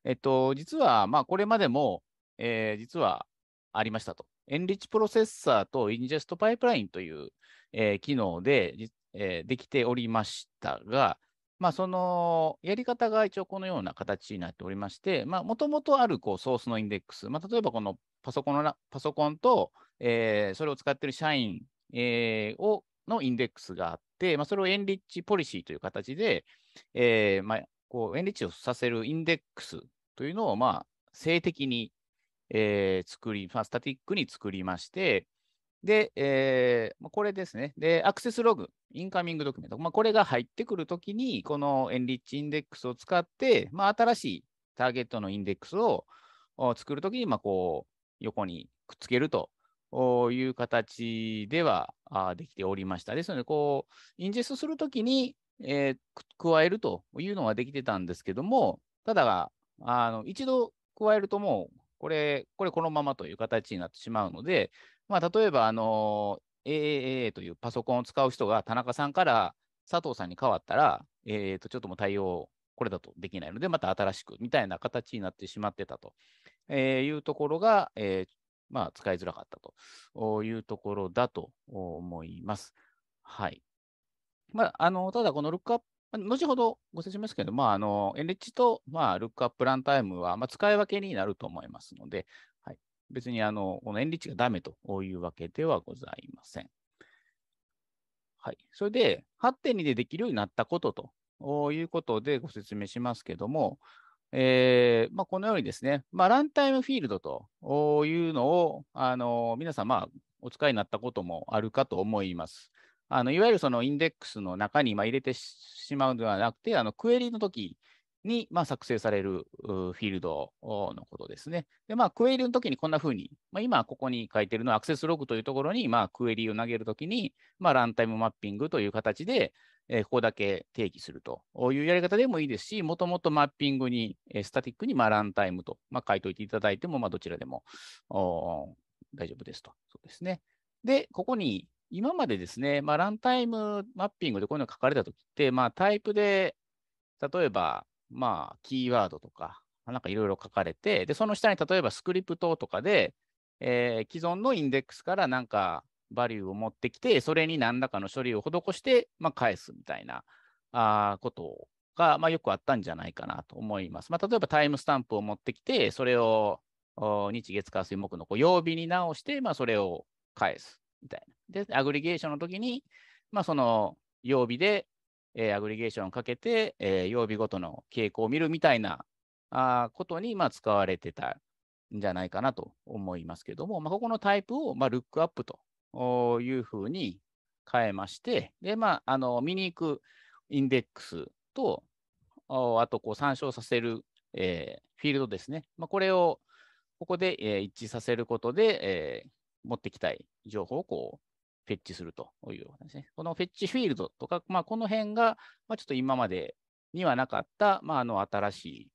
えっと、実は、まあ、これまでも、えー、実はありましたと。エンリッチプロセッサーとインジェストパイプラインという、えー、機能で、えー、できておりましたが、まあ、そのやり方が一応このような形になっておりまして、もともとあるこうソースのインデックス、まあ、例えばこのパソコンのパソコンと、えー、それを使っている社員、えー、をのインデックスがあって、まあ、それをエンリッチポリシーという形で、えーまあ、こうエンリッチをさせるインデックスというのを、まあ、性的に、えー、作り、まあ、スタティックに作りまして、で、えー、これですね。で、アクセスログ、インカミングドキュメント。まあ、これが入ってくるときに、このエンリッチインデックスを使って、まあ、新しいターゲットのインデックスを作るときに、まあ、こう、横にくっつけるという形ではできておりました。ですので、こう、インジェストするときに、えー、加えるというのはできてたんですけども、ただ、あの一度加えるともう、これ、これこのままという形になってしまうので、まあ、例えば、あの AAA というパソコンを使う人が田中さんから佐藤さんに変わったら、えー、とちょっともう対応、これだとできないので、また新しくみたいな形になってしまってたと、えいうところが、えー、まあ、使いづらかったというところだと思います。はい。まあ、あのただ、このルックアップ後ほどご説明しますけど、まあ、あの NH と、まあ、ルックアップランタイムは、まあ、使い分けになると思いますので、別にあのこの円ッチがダメというわけではございません。はい、それで8.2でできるようになったことということでご説明しますけども、えーまあ、このようにですね、まあ、ランタイムフィールドというのをあの皆さん、まあ、お使いになったこともあるかと思います。あのいわゆるそのインデックスの中に今入れてしまうのではなくて、あのクエリの時に、まあ、作成されるフィールドのことですね。で、まあ、クエリの時にこんな風に、まあ、今ここに書いてるのはアクセスログというところに、まあ、クエリを投げるときに、まあ、ランタイムマッピングという形で、えー、ここだけ定義するというやり方でもいいですし、もともとマッピングに、えー、スタティックに、まあ、ランタイムと、まあ、書いておいていただいても、まあ、どちらでも大丈夫ですと。そうですね。で、ここに今までですね、まあ、ランタイムマッピングでこういうのが書かれたときって、まあ、タイプで、例えば、まあ、キーワードとか、なんかいろいろ書かれて、で、その下に例えばスクリプトとかで、えー、既存のインデックスからなんかバリューを持ってきて、それに何らかの処理を施して、まあ、返すみたいなあことが、まあ、よくあったんじゃないかなと思います。まあ、例えばタイムスタンプを持ってきて、それを日月火水木のこう曜日に直して、まあ、それを返すみたいな。で、アグリゲーションの時に、まあ、その曜日でえー、アグリゲーションをかけて、えー、曜日ごとの傾向を見るみたいなあことに、まあ、使われてたんじゃないかなと思いますけども、まあ、ここのタイプを、まあ、ルックアップというふうに変えまして、で、まあ、あの、見に行くインデックスと、あと、こう、参照させる、えー、フィールドですね。まあ、これを、ここで、えー、一致させることで、えー、持ってきたい情報をこうフェッチするということですね。このフェッチフィールドとか、まあ、この辺が、まあ、ちょっと今までにはなかった、まあ、あの新しい、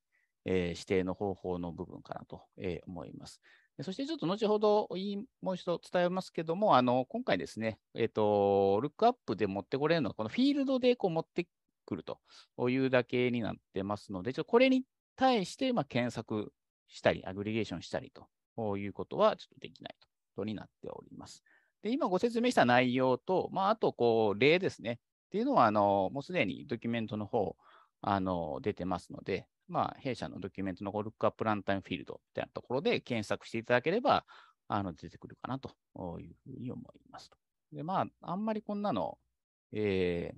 え指定の方法の部分かなと、え思います。そしてちょっと後ほどもう一度伝えますけども、あの今回ですね、えっ、ー、と、ルックアップで持ってこれるのは、このフィールドでこう持ってくるというだけになってますので、ちょっとこれに対して、ま検索したり、アグリゲーションしたりということはちょっとできないということになっております。で、今ご説明した内容と、まあ、あと、こう、例ですね。っていうのは、あの、もうすでにドキュメントの方、あの、出てますので、まあ、弊社のドキュメントのルックアップランタイムフィールドみたいなところで検索していただければ、あの、出てくるかなというふうに思いますで、まあ、あんまりこんなの、えー、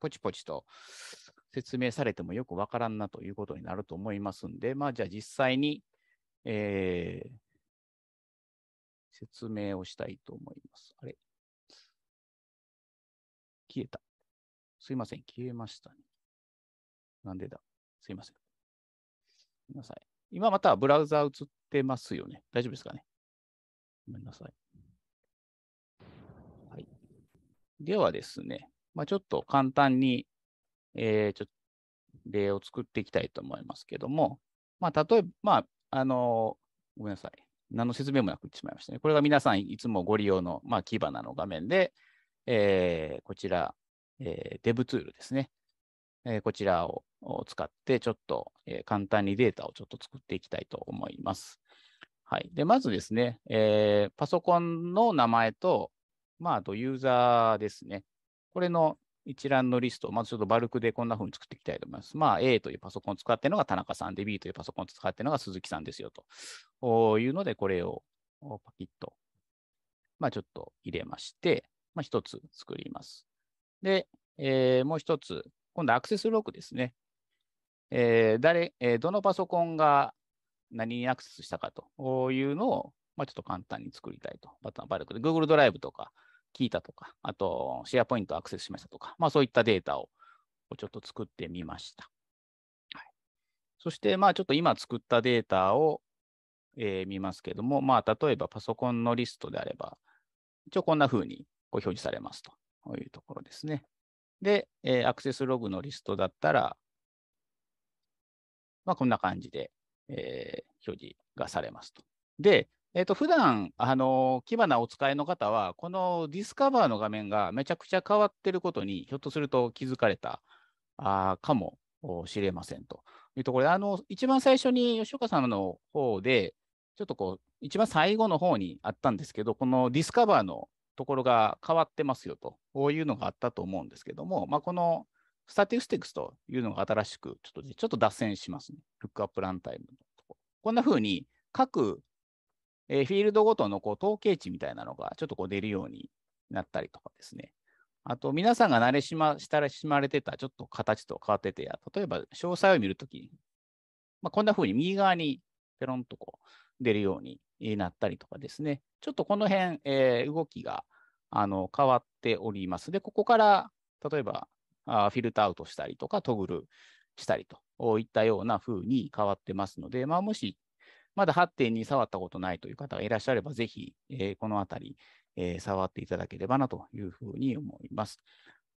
ポチポチと説明されてもよくわからんなということになると思いますんで、まあ、じゃあ実際に、えー、説明をしたいと思います。あれ消えた。すいません。消えましたね。なんでだすいません。ごめんなさい。今またブラウザ映ってますよね。大丈夫ですかねごめんなさい。はい、ではですね、まあ、ちょっと簡単に、えー、ちょ例を作っていきたいと思いますけども、まあ、例えば、まあ、あのごめんなさい。何の説明もなく言ってしまいましたね。これが皆さんいつもご利用の、まあ、キバナの画面で、えー、こちら、えー、d ツールですね。えー、こちらを使って、ちょっと、えー、簡単にデータをちょっと作っていきたいと思います。はい。で、まずですね、えー、パソコンの名前と、まあ、あとユーザーですね。これの一覧のリストをまずちょっとバルクでこんな風に作っていきたいと思います。まあ、A というパソコンを使っているのが田中さんで、B というパソコンを使っているのが鈴木さんですよというので、これをパキッと、まあ、ちょっと入れまして、まあ、1つ作ります。で、えー、もう1つ、今度アクセスログですね。えー、誰えー、どのパソコンが何にアクセスしたかというのを、まあ、ちょっと簡単に作りたいと。バルクで Google ドライブとか、聞いたとか、あと、シェアポイントアクセスしましたとか、まあ、そういったデータをちょっと作ってみました。はい、そして、まあ、ちょっと今作ったデータを、えー、見ますけども、まあ、例えばパソコンのリストであれば、一応こんな風にこう表示されますというところですね。で、えー、アクセスログのリストだったら、まあ、こんな感じで、えー、表示がされますと。で、えっ、と、普段、あの、キバナお使いの方は、このディスカバーの画面がめちゃくちゃ変わってることに、ひょっとすると気づかれたあかもしれませんというところで、あの、一番最初に吉岡さんの方で、ちょっとこう、一番最後の方にあったんですけど、このディスカバーのところが変わってますよというのがあったと思うんですけども、まあ、このスタティスティックスというのが新しくちょっと、ちょっと脱線しますね。ルックアップランタイムのところ。こんな風に各えー、フィールドごとのこう統計値みたいなのがちょっとこう出るようになったりとかですね。あと、皆さんが慣れしま、しらしまれてたちょっと形と変わってて例えば詳細を見るとき、まあ、こんな風に右側にペロンとこう出るようになったりとかですね。ちょっとこの辺、えー、動きがあの変わっております。で、ここから例えばあフィルターアウトしたりとか、トグルしたりといったような風に変わってますので、まあ、もしまだ8.2触ったことないという方がいらっしゃれば、ぜひ、えー、このあたり、えー、触っていただければなというふうに思います。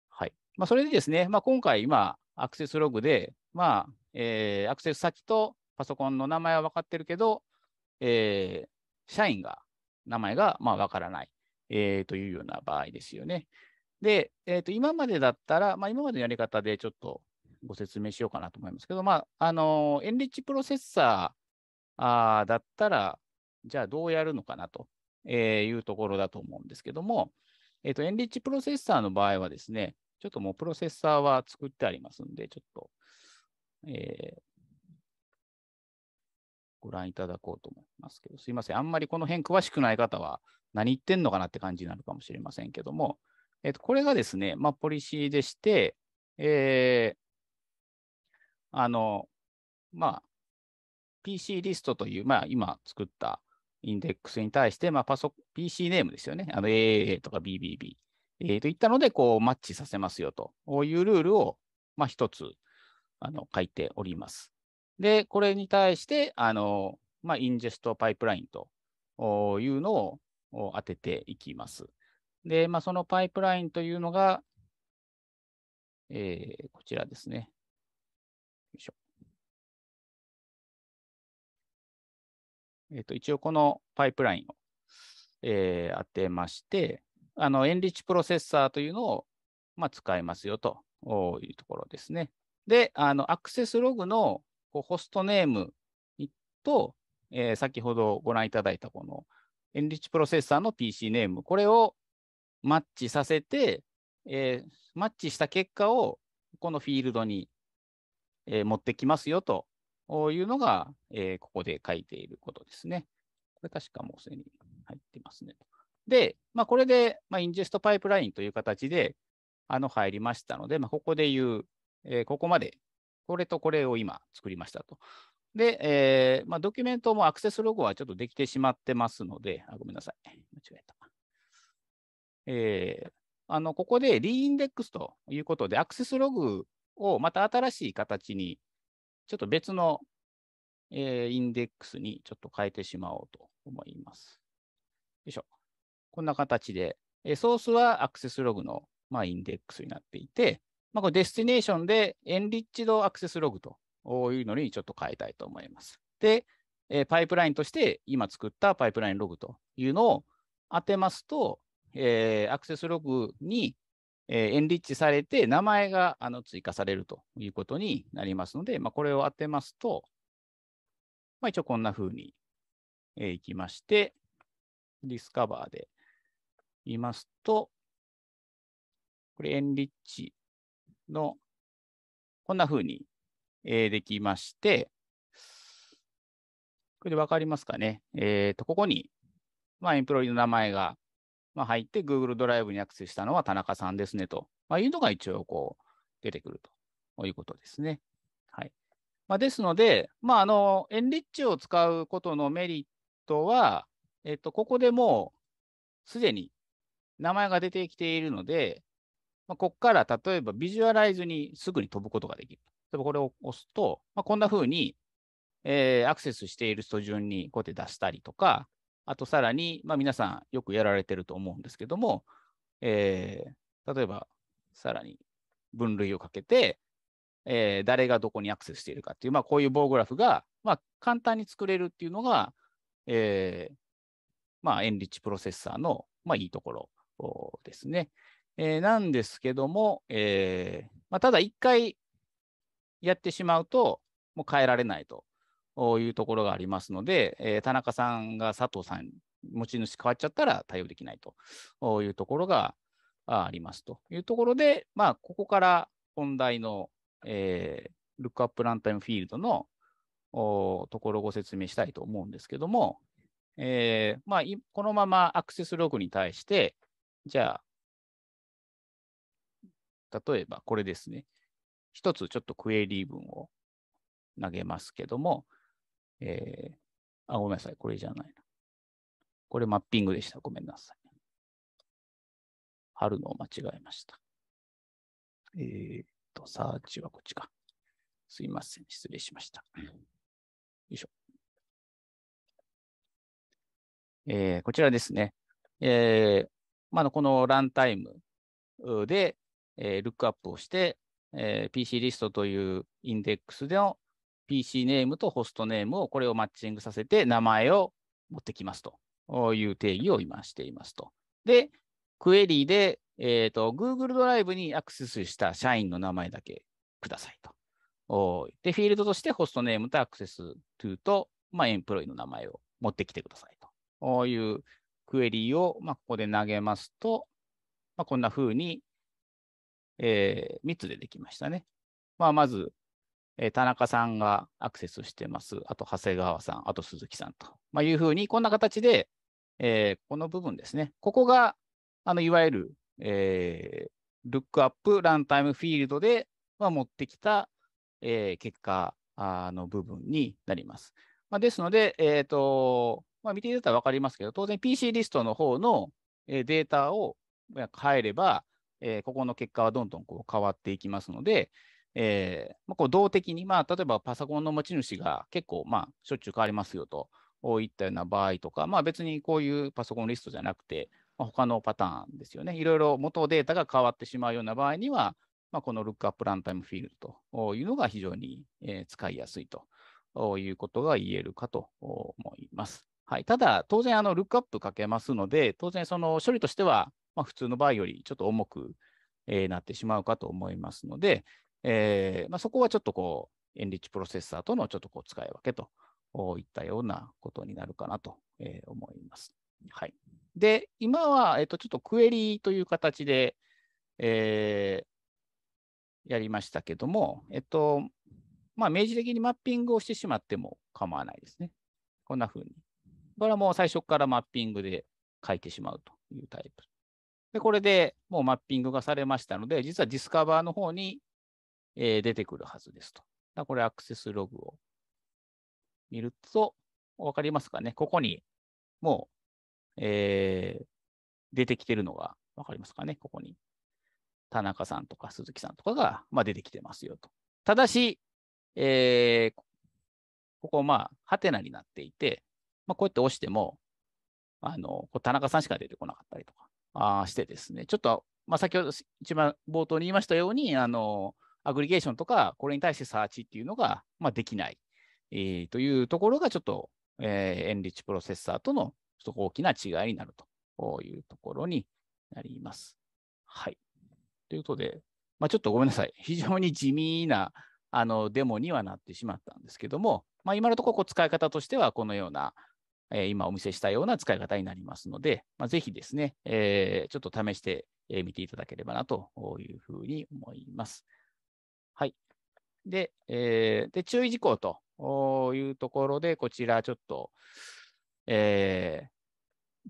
はい。まあ、それでですね、まあ、今回、今、アクセスログで、まあ、えー、アクセス先とパソコンの名前は分かってるけど、えー、社員が、名前が、まあ、分からない、えー、というような場合ですよね。で、えー、と今までだったら、まあ、今までのやり方でちょっとご説明しようかなと思いますけど、まああのエンリッチプロセッサー、あだったら、じゃあどうやるのかなというところだと思うんですけども、えっ、ー、と、エンリッチプロセッサーの場合はですね、ちょっともうプロセッサーは作ってありますんで、ちょっと、えー、ご覧いただこうと思いますけど、すいません。あんまりこの辺詳しくない方は何言ってんのかなって感じになるかもしれませんけども、えっ、ー、と、これがですね、まあ、ポリシーでして、えー、あの、まあ、PC リストという、まあ、今作ったインデックスに対して、まあ、パソ PC ネームですよね。あの AAA とか BBB、えー、といったので、こう、マッチさせますよというルールを、まあ、一つ、あの、書いております。で、これに対して、あの、まあ、インジェストパイプラインというのを当てていきます。で、まあ、そのパイプラインというのが、えー、こちらですね。よいしょ。えっ、ー、と、一応このパイプラインを、えー、当てまして、あの、エンリッチプロセッサーというのを、まあ、使いますよというところですね。で、あの、アクセスログのこうホストネームと、えー、先ほどご覧いただいたこのエンリッチプロセッサーの PC ネーム、これをマッチさせて、えー、マッチした結果をこのフィールドに、えー、持ってきますよとというのが、えー、ここで書いていることですね。これ確かもうすでに入ってますね。で、まあ、これで、まあ、インジェストパイプラインという形であの入りましたので、まあ、ここで言う、えー、ここまで、これとこれを今作りましたと。で、えー、まあ、ドキュメントもアクセスログはちょっとできてしまってますので、あごめんなさい。間違えた。えー、あのここでリインデックスということで、アクセスログをまた新しい形にちょっと別の、えー、インデックスにちょっと変えてしまおうと思います。よいしょ。こんな形で、えー、ソースはアクセスログの、まあ、インデックスになっていて、まあ、これデスティネーションでエンリッチドアクセスログというのにちょっと変えたいと思います。で、えー、パイプラインとして今作ったパイプラインログというのを当てますと、えー、アクセスログにえー、エンリッチされて、名前があの追加されるということになりますので、まあ、これを当てますと、まあ、一応こんな風に、えー、いきまして、ディスカバーで言いますと、これエンリッチの、こんな風に、えー、できまして、これでわかりますかね。えっ、ー、と、ここに、まあ、エンプロイの名前がまあ、入って Google ドライブにアクセスしたのは田中さんですねと、まあ、いうのが一応こう出てくるということですね。はいまあ、ですので、まあ、あのエンリッチを使うことのメリットは、えっと、ここでもうすでに名前が出てきているので、まあ、ここから例えばビジュアライズにすぐに飛ぶことができる。例えばこれを押すと、まあ、こんな風に、えー、アクセスしている人順にこうやって出したりとか、あとさらに、まあ、皆さんよくやられてると思うんですけども、えー、例えばさらに分類をかけて、えー、誰がどこにアクセスしているかっていう、まあ、こういう棒グラフが、まあ、簡単に作れるっていうのが、えーまあ、エンリッチプロセッサーの、まあ、いいところですね。えー、なんですけども、えーまあ、ただ一回やってしまうと、もう変えられないというところがありますので、えー、田中さんが佐藤さん、持ち主変わっちゃったら対応できないというところがありますというところで、まあ、ここから本題の、えー、ルックアップランタイムフィールドのところをご説明したいと思うんですけども、えー、まあ、このままアクセスログに対して、じゃあ、例えばこれですね。一つちょっとクエリ文を投げますけども、えー、あ、ごめんなさい。これじゃないな。これマッピングでした。ごめんなさい。貼るのを間違えました。えー、っと、サーチはこっちか。すいません。失礼しました。よいしょ。えー、こちらですね。えー、まあ、このランタイムで、えー、ルックアップをして、えー、PC リストというインデックスでの、PC ネームとホストネームをこれをマッチングさせて名前を持ってきますという定義を今していますと。で、クエリで、えーと、Google ドライブにアクセスした社員の名前だけくださいと。で、フィールドとしてホストネームとアクセス to と、まあ、エンプロイの名前を持ってきてくださいというクエリーを、まあ、ここで投げますと、まあ、こんな風に、えー、3つ出てきましたね。まあ、まず、え田中さんがアクセスしてます。あと、長谷川さん、あと鈴木さんと、まあ、いうふうに、こんな形で、えー、この部分ですね。ここが、あのいわゆる、えー、ルックアップランタイムフィールドで、まあ、持ってきた、えー、結果の部分になります。まあ、ですので、えーとまあ、見ていただいたら分かりますけど、当然 PC リストの方のデータを変えれば、えー、ここの結果はどんどんこう変わっていきますので、えーまあ、こう動的に、まあ、例えばパソコンの持ち主が結構、まあ、しょっちゅう変わりますよといったような場合とか、まあ、別にこういうパソコンリストじゃなくて、まあ、他のパターンですよね。いろいろ元データが変わってしまうような場合には、まあ、このルックアップランタイムフィールドというのが非常に、えー、使いやすいということが言えるかと思います。はい、ただ、当然あの、ルックアップかけますので、当然その処理としては、まあ、普通の場合よりちょっと重く、えー、なってしまうかと思いますので、えーまあ、そこはちょっとこう、エンリッチプロセッサーとのちょっとこう使い分けといったようなことになるかなと思います。はい。で、今は、えっと、ちょっとクエリーという形で、えー、やりましたけども、えっと、まあ、明示的にマッピングをしてしまっても構わないですね。こんな風に。これはもう最初からマッピングで書いてしまうというタイプ。で、これでもうマッピングがされましたので、実はディスカバーの方にえー、出てくるはずですと。これアクセスログを見ると、わかりますかねここにもう、えー、出てきてるのがわかりますかねここに。田中さんとか鈴木さんとかが、まあ、出てきてますよと。ただし、えー、ここ、まあ、ハテナになっていて、まあ、こうやって押しても、あの、田中さんしか出てこなかったりとか、あしてですね、ちょっと、まあ、先ほど一番冒頭に言いましたように、あの、アグリゲーションとか、これに対してサーチっていうのが、まあ、できない、えー、というところが、ちょっと、えー、エンリッチプロセッサーとのちょっと大きな違いになるというところになります。はい。ということで、まあ、ちょっとごめんなさい。(laughs) 非常に地味なあのデモにはなってしまったんですけども、まあ、今のところこう使い方としては、このような、えー、今お見せしたような使い方になりますので、まあ、ぜひですね、えー、ちょっと試してみていただければなというふうに思います。はい。で、えー、で注意事項というところで、こちらちょっと、え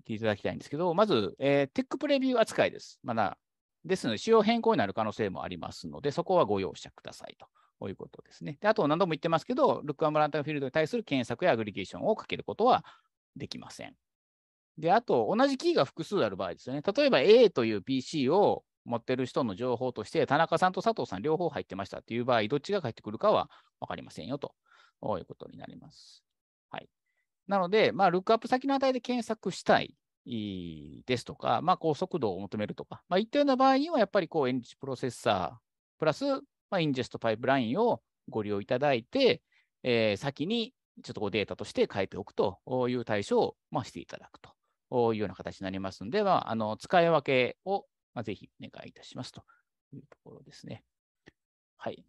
ー、聞いていただきたいんですけど、まず、えー、テックプレビュー扱いです。まだ、ですので、仕様変更になる可能性もありますので、そこはご容赦くださいと。こういうことですね。で、あと何度も言ってますけど、ルックアムランタイフィールドに対する検索やアグリゲーションをかけることはできません。で、あと、同じキーが複数ある場合ですよね。例えば A という PC を持ってる人の情報として、田中さんと佐藤さん両方入ってましたっていう場合、どっちが返ってくるかは分かりませんよということになります。はい、なので、まあ、ルックアップ先の値で検索したいですとか、まあ、高速度を求めるとか、まあ、いったような場合には、やっぱりこうエンジプロセッサープラス、まあ、インジェストパイプラインをご利用いただいて、えー、先にちょっとこうデータとして変えておくという対象を、まあ、していただくというような形になりますので、まあ、あの使い分けをまあ、ぜひお願いいたしますというところですね。はい。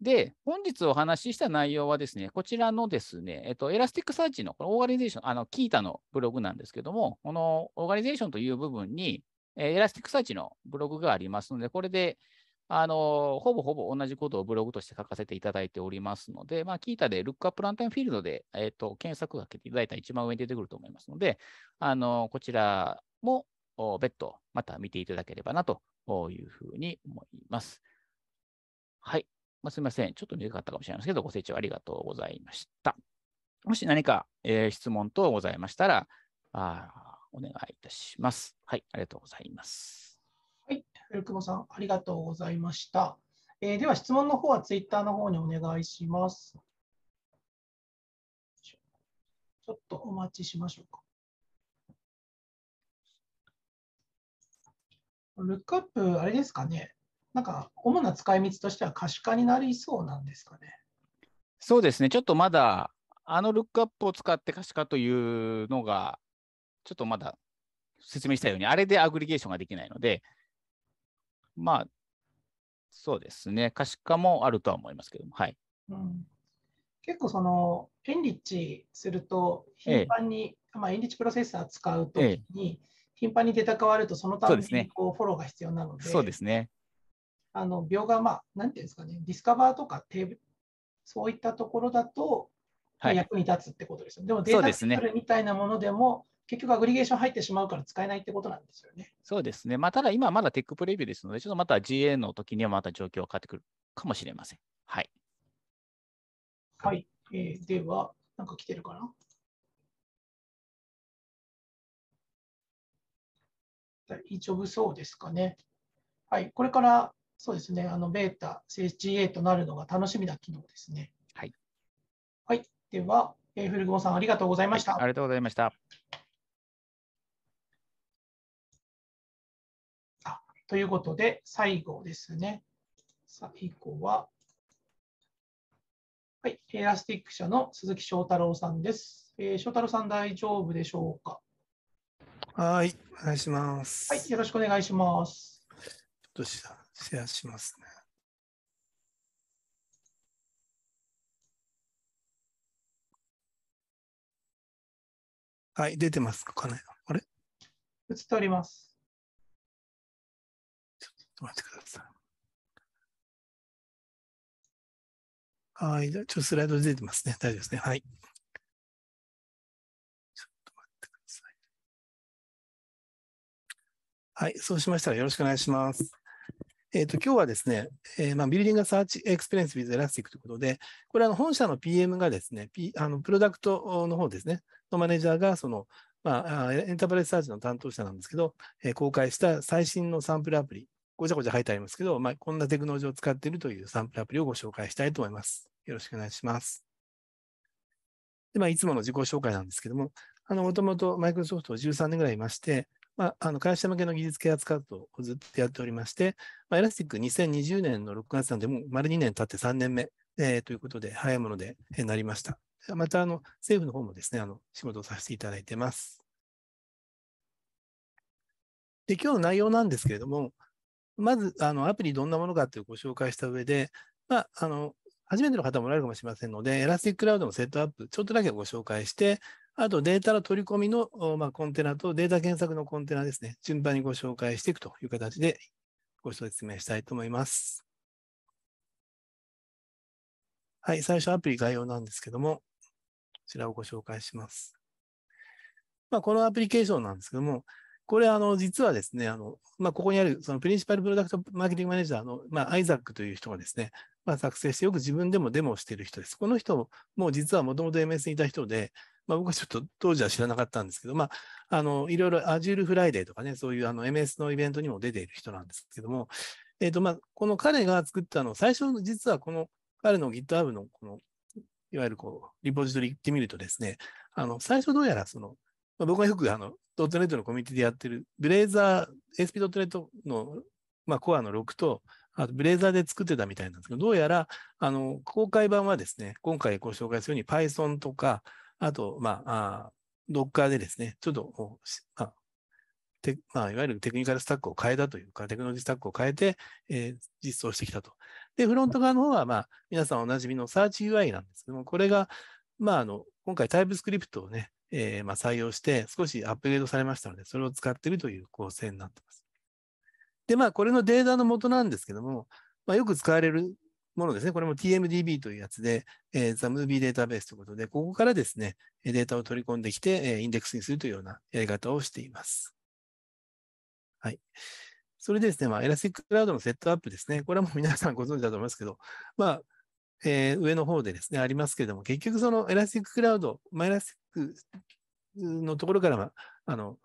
で、本日お話しした内容はですね、こちらのですね、えっと、エラスティックサーチのこのオーガニゼーション、あの、キータのブログなんですけども、このオーガニゼーションという部分に、えエラスティックサーチのブログがありますので、これで、あの、ほぼほぼ同じことをブログとして書かせていただいておりますので、まあ、キータで、ルックアップランタンフィールドで、えっ、と、検索をかけていただいたら一番上に出てくると思いますので、あの、こちらも、別途また見ていただければなというふうに思います。はい。まあ、すみません。ちょっと短かったかもしれませんけど、ご清聴ありがとうございました。もし何か、えー、質問等ございましたらあ、お願いいたします。はい、ありがとうございます。はい、古久保さん、ありがとうございました。えー、では、質問の方はツイッターの方にお願いします。ちょっとお待ちしましょうか。ルックアップ、あれですかね、なんか主な使い道としては可視化になりそうなんですかね。そうですね、ちょっとまだ、あのルックアップを使って可視化というのが、ちょっとまだ説明したように、あれでアグリゲーションができないので、まあ、そうですね、可視化もあるとは思いますけども、はい。うん、結構、その、エンリッチすると、頻繁に、ええ、まあ、エンリッチプロセッサー使うときに、え頻繁にデータ変わると、そのためにこうフォローが必要なので、そうですね。あの描画、まあ、なんていうんですかね、ディスカバーとかテーブル、そういったところだと、はい、役に立つってことですよね。でもデータ作るみたいなものでも、結局アグリゲーション入ってしまうから使えないってことなんですよね。そうですね。まあ、ただ今まだテックプレビューですので、ちょっとまた GA の時にはまた状況が変わってくるかもしれません。はい。はい。えー、では、なんか来てるかな大丈夫そうですかね。はい、これからそうですね、あのベータ、GA となるのが楽しみな機能ですね。はい。はい、では、えー、古久保さん、ありがとうございました、はい、ありがとうございました。あということで、最後ですね。最後は、はい、エラスティック社の鈴木翔太郎さんです。えー、翔太郎さん、大丈夫でしょうか。はい、お願いします。はい、よろしくお願いします。ちょっとシェアしますね。はい、出てますかね。あれ映っております。ちょっと待ってください。はい、じゃちょっとスライド出てますね。大丈夫ですね。はい。はい、そうしましたらよろしくお願いします。えっ、ー、と、今日はですね、えー、まあ、ビルディングサーチエクスペリエンスビズエラスティックということで、これ、あの、本社の PM がですね、P、あの、プロダクトの方ですね、のマネージャーが、その、まあ、エンタープライズサーチの担当者なんですけど、えー、公開した最新のサンプルアプリ、ごちゃごちゃ書いてありますけど、まあ、こんなテクノロジーを使っているというサンプルアプリをご紹介したいと思います。よろしくお願いします。で、まあ、いつもの自己紹介なんですけども、あの、もともとマイクロソフトを13年ぐらいいまして、まあ、あの会社向けの技術系扱うとをずっとやっておりまして、まあ、エラスティック2020年の6月なんで、もう丸2年経って3年目、えー、ということで、早いもので、えなりました。またあの政府の方もですねあの、仕事をさせていただいてます。で今日の内容なんですけれども、まずあのアプリどんなものかというご紹介した上で、まあ、あの初めての方もおられるかもしれませんので、エラスティッククラウドのセットアップ、ちょっとだけご紹介して、あとデータの取り込みの、まあ、コンテナとデータ検索のコンテナですね、順番にご紹介していくという形でご説明したいと思います。はい、最初アプリ概要なんですけども、こちらをご紹介します。まあ、このアプリケーションなんですけども、これ、あの、実はですね、あの、まあ、ここにある、その、プリンシパルプロダクトマーケティングマネージャーの、まあ、アイザックという人がですね、まあ、作成して、よく自分でもデモをしている人です。この人も、実はもともと MS にいた人で、まあ、僕はちょっと当時は知らなかったんですけど、まあ、あの、いろいろ Azure Friday とかね、そういうあの MS のイベントにも出ている人なんですけども、えっ、ー、と、まあ、この彼が作ったの、最初の実はこの彼の GitHub のこの、いわゆるこう、リポジトリ行ってみるとですね、あの、最初どうやらその、まあ、僕がよくあの、ネットのコミュニティでやってる、ブレイザー、ASP.NET の、まあ、コアの6と、あとブレイザーで作ってたみたいなんですけど、どうやら、あの、公開版はですね、今回ご紹介するように Python とか、あと、まあ、ドッカーでですね、ちょっと、まてまあ、いわゆるテクニカルスタックを変えたというか、テクノロジースタックを変えて、えー、実装してきたと。で、フロント側の方は、まあ、皆さんおなじみのサーチ UI なんですけども、これが、まあ、あの、今回タイプスクリプトをね、えー、まあ、採用して、少しアップグレードされましたので、それを使っているという構成になっています。で、まあ、これのデータの元なんですけども、まあ、よく使われるものですね。これも TMDB というやつで、えー、ザムービーデータベースということで、ここからですね、データを取り込んできて、えインデックスにするというようなやり方をしています。はい。それでですね、まあ、エラスティッククラウドのセットアップですね。これはもう皆さんご存知だと思いますけど、まあ、えー、上の方でですね、ありますけれども、結局そのエラスティッククラウド、マイラスティックのところからは、あの、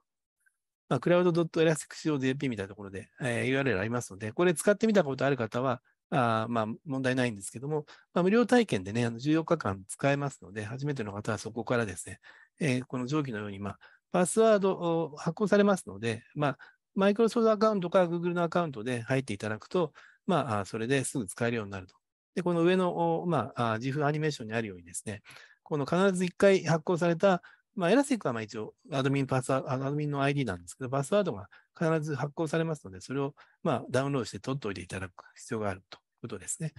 まあ、c l o u e l a s t i c c o j p みたいなところで、えー、URL ありますので、これ使ってみたことある方は、あまあ、問題ないんですけども、まあ、無料体験でね、あの14日間使えますので、初めての方はそこからですね、えー、この上記のように、まあ、パスワードを発行されますので、まあ、マイクロソフトアカウントか Google のアカウントで入っていただくと、まあ、それですぐ使えるようになると。で、この上の、まあ、自負アニメーションにあるようにですね、この必ず1回発行された、まあ、エラセックはまあ一応アドミンパス、アドミンの ID なんですけど、パスワードが必ず発行されますので、それをまあダウンロードして取っておいていただく必要があると。ことですね。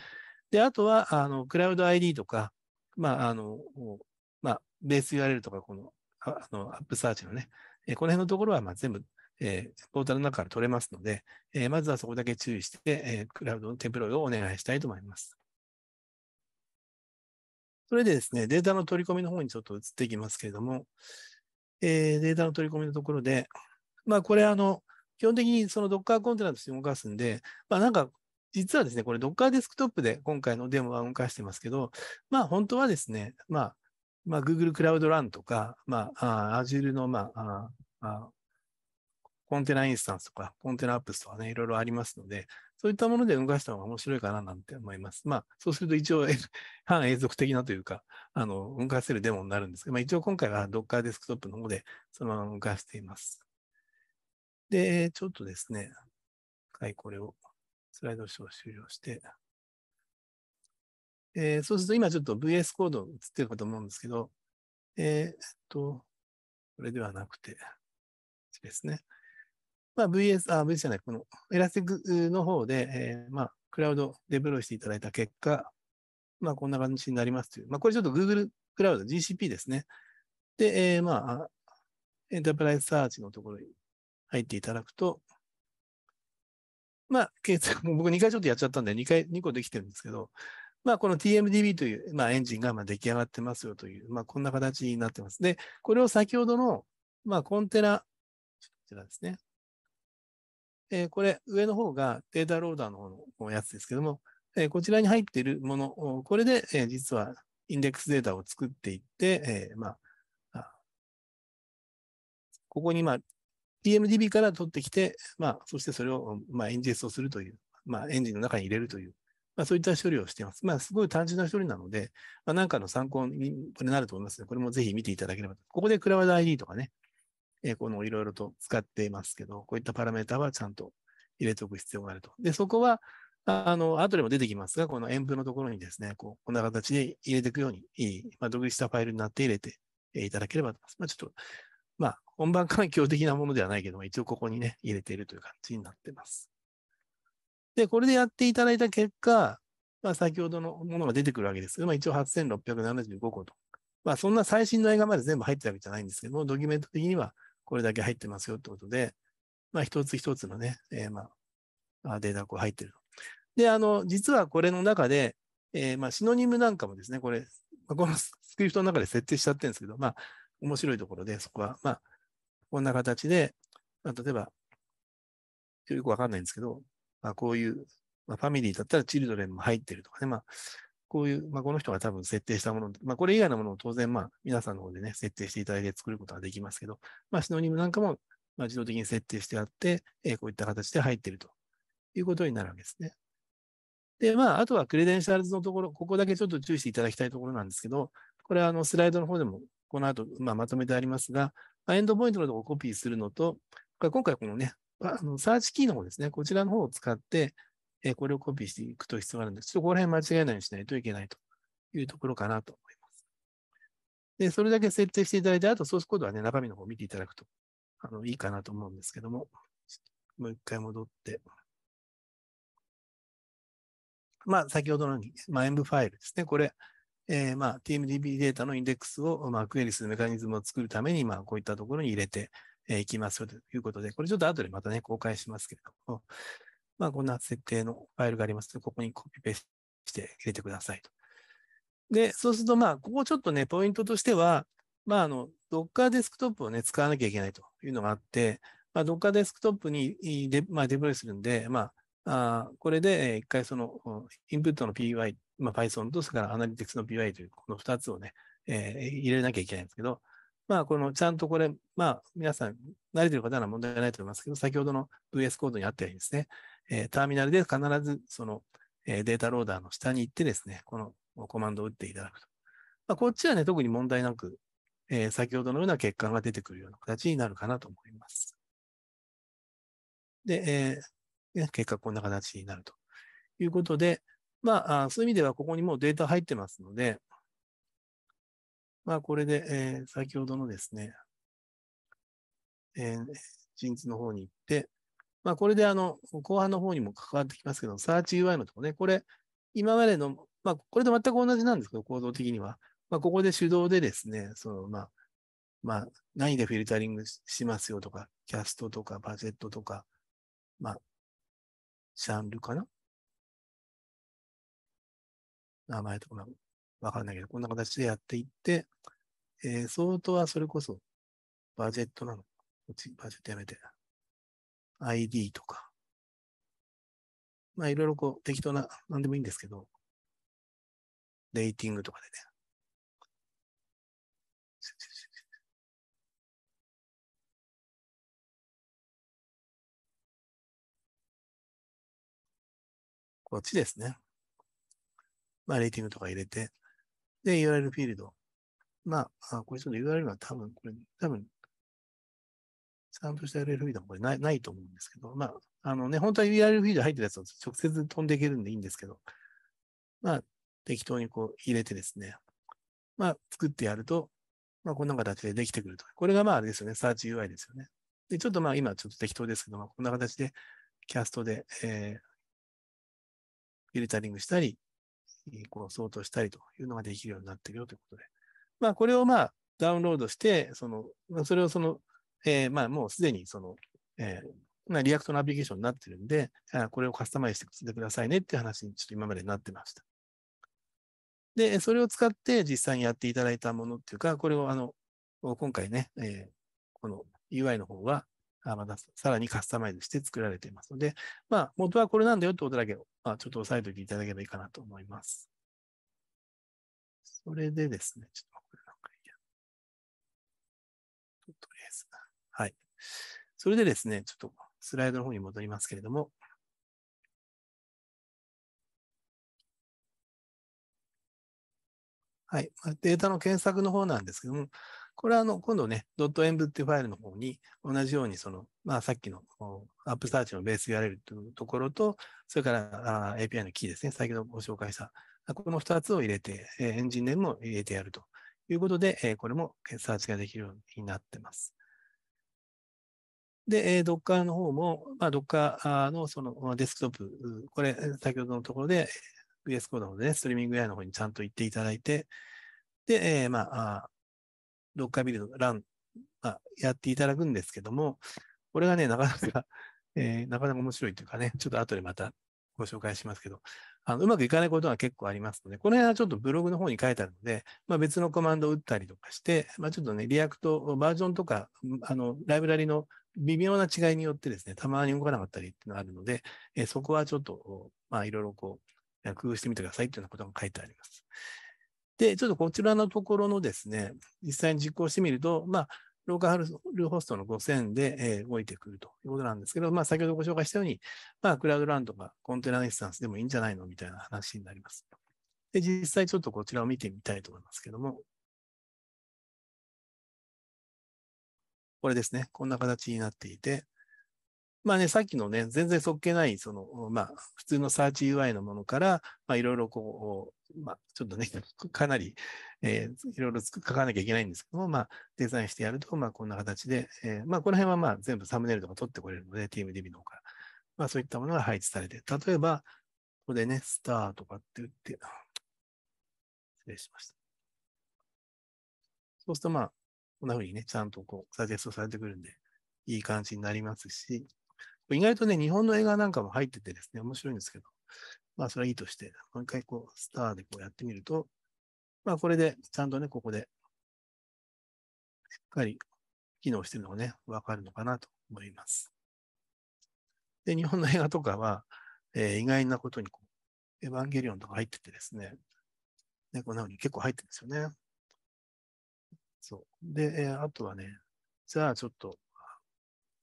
で、あとは、あの、クラウド ID とか、まあ、あの、まあ、ベース URL とか、この、あの、アップサーチのね、えこの辺のところは、まあ、全部、えー、ポータルの中から取れますので、えー、まずはそこだけ注意して、えー、クラウドのテンプロイをお願いしたいと思います。それでですね、データの取り込みの方にちょっと移っていきますけれども、えー、データの取り込みのところで、まあ、これ、あの、基本的にその Docker コンテナとして動かすんで、まあ、なんか実はですね、これドッカーデスクトップで今回のデモは動かしてますけど、まあ本当はですね、まあ、まあ、Google クラウドランとか、まあ、Azure の、まあ、あコンテナインスタンスとか、コンテナアップスとかね、いろいろありますので、そういったもので動かした方が面白いかななんて思います。まあ、そうすると一応、反 (laughs) 永続的なというか、あの、動かせるデモになるんですけど、まあ一応今回は Docker デスクトップの方でそのまま動かしています。で、ちょっとですね、はい、これをスライドショーを終了して、えー、そうすると今ちょっと VS コード映ってるかと思うんですけど、えー、っと、これではなくて、ですね。まあ、VS、あ、VS じゃない、このエラ a s ィックの方で、えー、まあ、クラウドデプロイしていただいた結果、まあ、こんな感じになりますという。まあ、これちょっと Google クラウド GCP ですね。で、えー、まあ、エンタープライズサーチのところに入っていただくと、まあ、(laughs) 僕2回ちょっとやっちゃったんで、2回、2個できてるんですけど、まあ、この TMDB という、まあ、エンジンがまあ出来上がってますよという、まあ、こんな形になってます。で、これを先ほどの、まあ、コンテナ、こちらですね。えー、これ、上の方がデータローダーの方のやつですけども、えー、こちらに入っているもの、これで、えー、実はインデックスデータを作っていって、えー、まあ、ここに、まあ、DMDB から取ってきて、まあ、そしてそれを、まあ、エンジェストするという、まあ、エンジンの中に入れるという、まあ、そういった処理をしています。まあ、すごい単純な処理なので、まあ、なんかの参考にこれなると思いますね。これもぜひ見ていただければ。ここでクラウド ID とかね、えー、このいろいろと使っていますけど、こういったパラメータはちゃんと入れておく必要があると。で、そこは、あの、後でも出てきますが、この円譜のところにですね、こう、こんな形で入れていくように、まあ、独立したファイルになって入れていただければと思います。まあ、ちょっと本番環境的なものではないけども、一応ここにね、入れているという感じになってます。で、これでやっていただいた結果、まあ、先ほどのものが出てくるわけですけど、まあ、一応8675個と。まあ、そんな最新の映画まで全部入ってたわけじゃないんですけども、ドキュメント的にはこれだけ入ってますよってことで、まあ、一つ一つのね、えー、まあ、データがこう入ってると。で、あの、実はこれの中で、えー、まあ、シノニムなんかもですね、これ、このスクリプトの中で設定しちゃってるんですけど、まあ、面白いところで、そこは、まあ、こんな形で、まあ、例えば、よくわかんないんですけど、まあ、こういう、まあ、ファミリーだったらチルドレンも入ってるとかね、まあ、こういう、まあ、この人が多分設定したもの、まあ、これ以外のものを当然、まあ、皆さんの方でね、設定していただいて作ることができますけど、まあ、シノニムなんかも、まあ、自動的に設定してあって、えー、こういった形で入っているということになるわけですね。で、まあ、あとはクレデンシャルズのところ、ここだけちょっと注意していただきたいところなんですけど、これはあのスライドの方でもこの後、まあ、まとめてありますが、エンドポイントのところをコピーするのと、今回このね、あのサーチキーの方ですね、こちらの方を使って、えこれをコピーしていくと必要があるんです。ちょっとここら辺間違えないようにしないといけないというところかなと思います。で、それだけ設定していただいて、あとソースコードはね、中身の方を見ていただくとあのいいかなと思うんですけども、もう一回戻って。まあ、先ほどのように、マインブファイルですね。これ、えー、まあ、TMDB データのインデックスを、まあ、クエリするメカニズムを作るために、まあ、こういったところに入れていきますよということで、これちょっと後でまたね、公開しますけれども、まあ、こんな設定のファイルがありますので、ここにコピペして入れてくださいと。で、そうすると、まあ、ここちょっとね、ポイントとしては、まあ、あの、Docker デスクトップをね、使わなきゃいけないというのがあって、まあ、Docker デスクトップにデ,、まあ、デプロイするんで、まあ、あこれで、一回その、インプットの PY まあ、Python と、それからアナリティクスの BI という、この2つをね、えー、入れなきゃいけないんですけど、まあ、この、ちゃんとこれ、まあ、皆さん、慣れてる方なら問題ないと思いますけど、先ほどの VS コードにあったようにですね、えー、ターミナルで必ず、その、えー、データローダーの下に行ってですね、このコマンドを打っていただくと。まあ、こっちはね、特に問題なく、えー、先ほどのような結果が出てくるような形になるかなと思います。で、えー、結果こんな形になるということで、まあ、そういう意味では、ここにもうデータ入ってますので、まあ、これで、えー、先ほどのですね、えー、ジンの方に行って、まあ、これで、あの、後半の方にも関わってきますけど、サーチ UI のとこね、これ、今までの、まあ、これと全く同じなんですけど、構造的には。まあ、ここで手動でですね、その、まあ、まあ、何でフィルタリングしますよとか、キャストとか、バジェットとか、まあ、ジャンルかな名前とかわからないけど、こんな形でやっていって、えー、相当はそれこそ、バジェットなの。っち、バジェットやめて。ID とか。まあ、いろいろこう、適当な、なんでもいいんですけど、レーティングとかでね。こっちですね。まあ、レーティングとか入れて、で、URL フィールド。まあ、あこれちょっと URL は多分、これ、多分、ちゃんとした URL フィードはこれないないと思うんですけど、まあ、あのね、本当は URL フィード入ってるやつを直接飛んでいけるんでいいんですけど、まあ、適当にこう入れてですね、まあ、作ってやると、まあ、こんな形でできてくると。これがまあ、あれですよね、サーチ UI ですよね。で、ちょっとまあ、今ちょっと適当ですけどまあ、こんな形で、キャストで、えー、フィルタリングしたり、こう、相当したりというのができるようになってるよということで。まあ、これをまあ、ダウンロードして、その、それをその、えー、まあ、もうすでにその、えー、まあ、リアクトのアプリケーションになってるんで、これをカスタマイズしてくださいねっていう話にちょっと今までなってました。で、それを使って実際にやっていただいたものっていうか、これをあの、今回ね、えー、この UI の方は、またさらにカスタマイズして作られていますので、まあ、元はこれなんだよってことだけまあ、ちょっと押さえておいていただければいいかなと思います。それでですね、ちょっとこれなんかいいや。とりあえず。はい。それでですね、ちょっとスライドの方に戻りますけれども、はい。データの検索の方なんですけども、これはあの、今度ね、ドットエンブっていうファイルの方に、同じようにその、まあさっきのアップサーチのベース URL というところと、それからあ API のキーですね、先ほどご紹介した、この2つを入れて、エンジンネームを入れてやるということで、これもサーチができるようになってます。で、Docker の方も、まあ、Docker のそのデスクトップ、これ、先ほどのところで VS コードので、ね、ストリーミング AI の方にちゃんと行っていただいて、で、えまあ、ロッカービルのラン、あ、やっていただくんですけども、これがね、なかなか、(laughs) えー、なかなか面白いというかね、ちょっと後でまたご紹介しますけど、あのうまくいかないことが結構ありますので、この辺はちょっとブログの方に書いてあるので、まあ、別のコマンドを打ったりとかして、まあ、ちょっとね、リアクト、バージョンとか、あの、ライブラリの微妙な違いによってですね、たまに動かなかったりっていうのがあるので、えー、そこはちょっと、まあ、いろいろこう、工夫してみてくださいっていうようなことが書いてあります。で、ちょっとこちらのところのですね、実際に実行してみると、まあ、ローカルホストの5000で、えー、動いてくるということなんですけど、まあ、先ほどご紹介したように、まあ、クラウドランとかコンテナインスタンスでもいいんじゃないのみたいな話になります。で、実際ちょっとこちらを見てみたいと思いますけども、これですね。こんな形になっていて、まあね、さっきのね、全然そっけない、その、まあ、普通のサーチ UI のものから、まあ、いろいろこう、まあ、ちょっとね、(laughs) かなり、えー、いろいろ書かなきゃいけないんですけども、まあ、デザインしてやると、まあ、こんな形で、えー、まあ、この辺はまあ、全部サムネイルとか取ってこれるので、TeamDB の方から。まあ、そういったものが配置されて、例えば、ここでね、スターとかって打って、失礼しました。そうすると、まあ、こんな風にね、ちゃんとこう、サジェストされてくるんで、いい感じになりますし、意外とね、日本の映画なんかも入っててですね、面白いんですけど、まあそれはいいとして、もう一回こう、スターでこうやってみると、まあこれで、ちゃんとね、ここで、しっかり機能してるのがね、わかるのかなと思います。で、日本の映画とかは、えー、意外なことにこう、エヴァンゲリオンとか入っててですね、ね、こんな風に結構入ってるんですよね。そう。で、えー、あとはね、じゃあちょっと、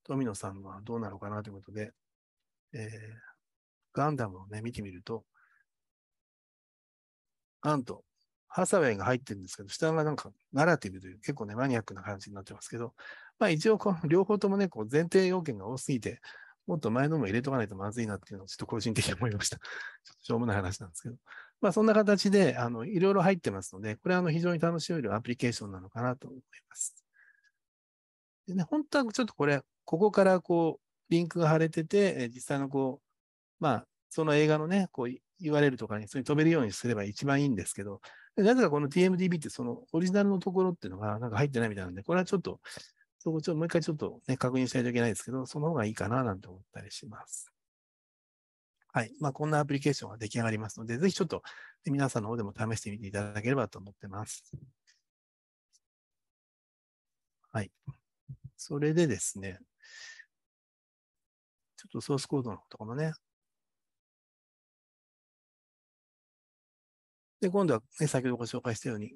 富野さんはどうなのかなということで、えー、ガンダムをね、見てみると、なんと、ハサウェイが入ってるんですけど、下がなんかナラティブという結構ね、マニアックな感じになってますけど、まあ一応この (laughs) 両方ともね、こう前提要件が多すぎて、もっと前のも入れとかないとまずいなっていうのをちょっと個人的に思いました。(laughs) ちょっとしょうもない話なんですけど。まあそんな形で、あの、いろいろ入ってますので、これはあの非常に楽しめるアプリケーションなのかなと思います。でね、本当はちょっとこれ、ここからこう、リンクが貼れてて、実際のこう、まあ、その映画のね、こう言われるとかにそれに飛べるようにすれば一番いいんですけど、なぜかこの TMDB ってそのオリジナルのところっていうのがなんか入ってないみたいなんで、これはちょっと、そこちょもう一回ちょっとね、確認しないといけないですけど、その方がいいかななんて思ったりします。はい。まあ、こんなアプリケーションが出来上がりますので、ぜひちょっと皆さんの方でも試してみていただければと思ってます。はい。それでですね、ちょっとソースコードのととろもね。で、今度は、ね、先ほどご紹介したように、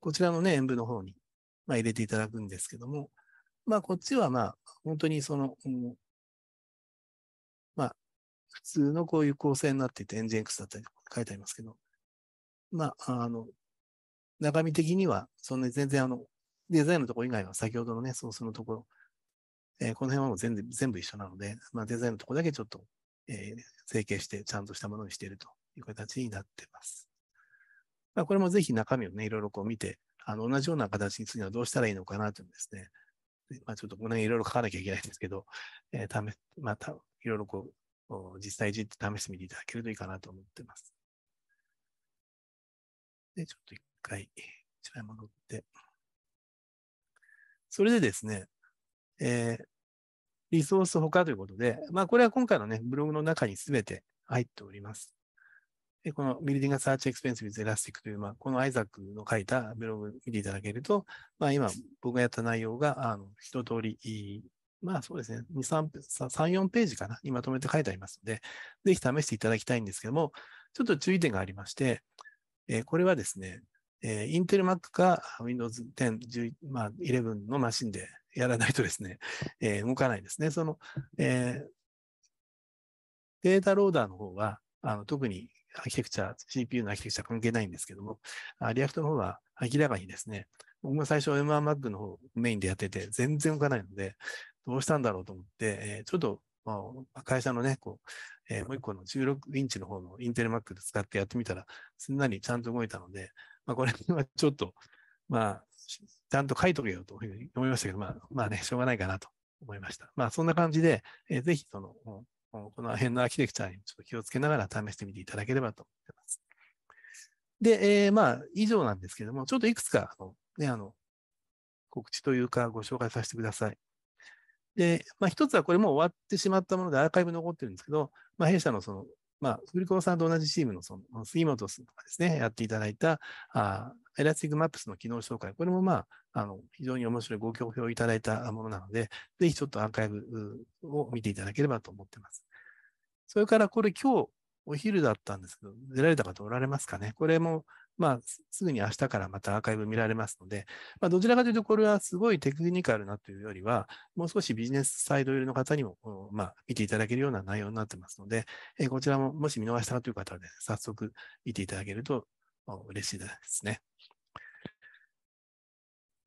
こちらのね、演舞の方に、まあ、入れていただくんですけども、まあ、こっちはまあ、本当にその、うん、まあ、普通のこういう構成になっていて、ジン x だったり書いてありますけど、まあ、あの、中身的には、そんなに全然あの、デザインのところ以外は先ほどのね、ソースのところえー、この辺はもう全全部一緒なので、まあ、デザインのとこだけちょっと、えー、整形して、ちゃんとしたものにしているという形になってます。まあ、これもぜひ中身をね、いろいろこう見て、あの、同じような形にするにはどうしたらいいのかなというですね、まあ、ちょっとこの辺いろいろ書かなきゃいけないんですけど、えー、め、また、いろいろこう、実際じって試してみていただけるといいかなと思ってます。で、ちょっと一回、こちらに戻って。それでですね、えー、リソース他ということで、まあ、これは今回のね、ブログの中に全て入っております。でこの Building a Search Expense with Elastic という、まあ、このアイザックの書いたブログ見ていただけると、まあ、今僕がやった内容があの一通り、まあそうですね、2、3、3 4ページかな、にまとめて書いてありますので、ぜひ試していただきたいんですけども、ちょっと注意点がありまして、えー、これはですね、えー、インテル Mac か Windows 10、11, まあ、11のマシンでやらないとですね、えー、動かないですね。その、えー、データローダーの方は、あの特にアーキテクチャ、CPU のアーキテクチャ関係ないんですけども、リアクトの方は明らかにですね、僕も最初 M1Mac の方メインでやってて、全然動かないので、どうしたんだろうと思って、えー、ちょっと、まあ、会社のね、こう、えー、もう一個の16インチの方のインテル Mac で使ってやってみたら、すんなりちゃんと動いたので、まあ、これはちょっと、まあ、ちゃんと書いとけよというふうに思いましたけど、まあ、まあね、しょうがないかなと思いました。まあ、そんな感じで、えー、ぜひ、その、この辺のアーキテクチャにちょっと気をつけながら試してみていただければと思ってます。で、えー、まあ、以上なんですけども、ちょっといくつか、あの、ね、あの、告知というかご紹介させてください。で、まあ、一つはこれもう終わってしまったものでアーカイブ残ってるんですけど、まあ、弊社のそのまあ、グリさんと同じチームの、その、杉本さんとかですね、やっていただいた、あエラスティックマップスの機能紹介、これもまあ、あの、非常に面白いご好評いただいたものなので、ぜひちょっとアーカイブを見ていただければと思ってます。それからこれ今日お昼だったんですけど、出られた方おられますかねこれもまあ、すぐに明日からまたアーカイブ見られますので、まあ、どちらかというと、これはすごいテクニカルなというよりは、もう少しビジネスサイド寄りの方にも、まあ、見ていただけるような内容になってますので、えこちらももし見逃したという方は、ね、早速見ていただけると嬉しいですね。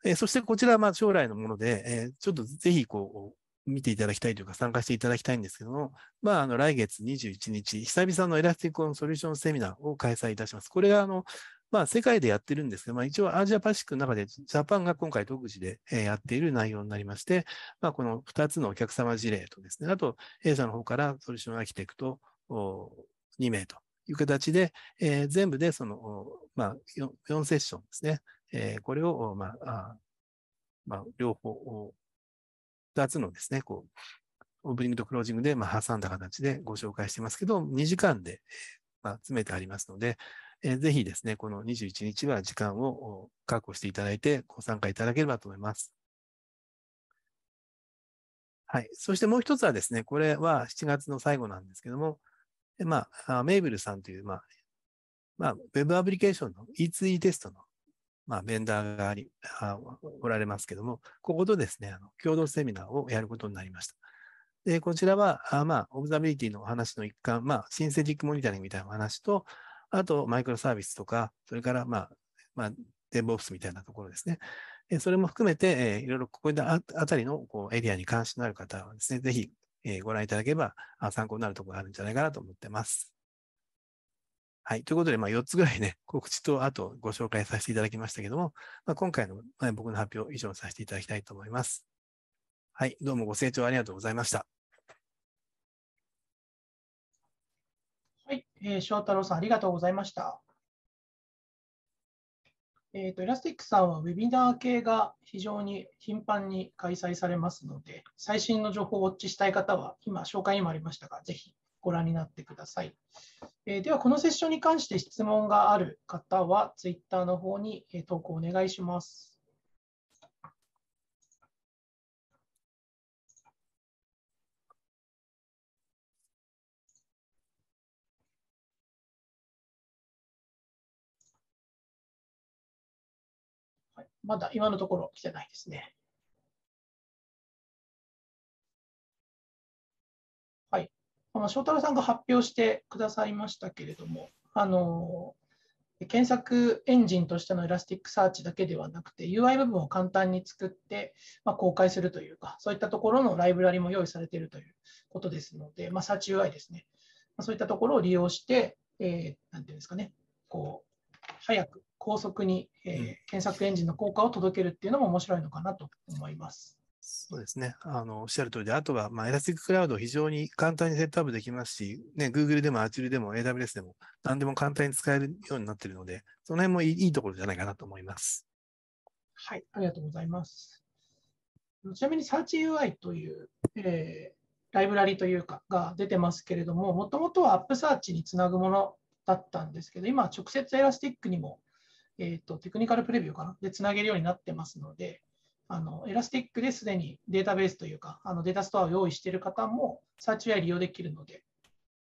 えそしてこちらはまあ将来のもので、えちょっとぜひこう、見ていただきたいというか参加していただきたいんですけども、まあ、あの来月21日、久々のエラスティックオンソリューションセミナーを開催いたします。これがあのまあ、世界でやってるんですけど、まあ、一応アジアパシックの中でジャパンが今回独自でやっている内容になりまして、まあ、この2つのお客様事例とですね、あと弊社の方からソリューションアーキテクト2名という形で、えー、全部でその、まあ4、セッションですね、えー、これを、まあ、まあ、両方、2つのですね、こう、オープニングとクロージングで、まあ、挟んだ形でご紹介してますけど、2時間で、まあ、詰めてありますので、えー、ぜひですね、この21日は時間を確保していただいて、ご参加いただければと思います。はい。そしてもう一つはですね、これは7月の最後なんですけども、まあ、メイブルさんという、まあ、まあ、ウェブアプリケーションの E2E テストの、まあ、ベンダーがありあ、おられますけども、こことですね、あの共同セミナーをやることになりました。で、こちらは、あまあ、オブザビリティのお話の一環、まあ、シンセティックモニタリングみたいなお話と、あと、マイクロサービスとか、それから、まあ、まあ、d ボ v o みたいなところですね。えそれも含めて、えいろいろここあたりのこうエリアに関心のある方はですね、ぜひ、えご覧いただければ参考になるところがあるんじゃないかなと思ってます。はい。ということで、まあ、4つぐらいね、(laughs) 告知と、あとご紹介させていただきましたけども、まあ、今回の、ま僕の発表以上させていただきたいと思います。はい。どうもご清聴ありがとうございました。はい、えー、翔太郎さん、ありがとうございました。えーと、イラスティックさんはウェビナー系が非常に頻繁に開催されますので、最新の情報をウォッチしたい方は、今、紹介にもありましたが、ぜひご覧になってください。えー、では、このセッションに関して質問がある方は、Twitter の方に投稿お願いします。まだ今のところ来てないですね。はい。あの翔太郎さんが発表してくださいましたけれども、あの検索エンジンとしてのエラスティックサーチだけではなくて UI 部分を簡単に作って、まあ、公開するというか、そういったところのライブラリも用意されているということですので、まあ、サーチ UI ですね。まあ、そういったところを利用して、えー、なんていうんですかね、こ早く高速に、えー、検索エンジンの効果を届けるっていうのも面白いのかなと思います。そうですね。あの、おっしゃる通りで、あとは、まあ、エラスティッククラウド非常に簡単にセットアップできますし、ね、Google でも Azure でも AWS でも何でも簡単に使えるようになっているので、その辺もいいところじゃないかなと思います。はい、ありがとうございます。ちなみに SearchUI という、えー、ライブラリというかが出てますけれども、もともとは AppSearch につなぐものだったんですけど、今、直接エラスティックにも、えーと、テクニカルプレビューかなでつなげるようになってますので、あのエラスティックですでにデータベースというか、あのデータストアを用意している方も、サーチウェ i 利用できるので、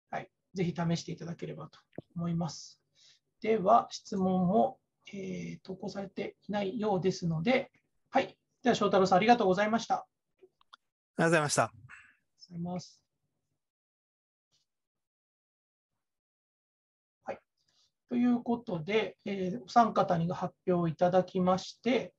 はい、ぜひ試していただければと思います。では、質問を、えー、投稿されていないようですので、はい。では、翔太郎さん、ありがとうございました。ありがとうございました。ありがとうございます。ということで、えー、お三方に発表いただきまして、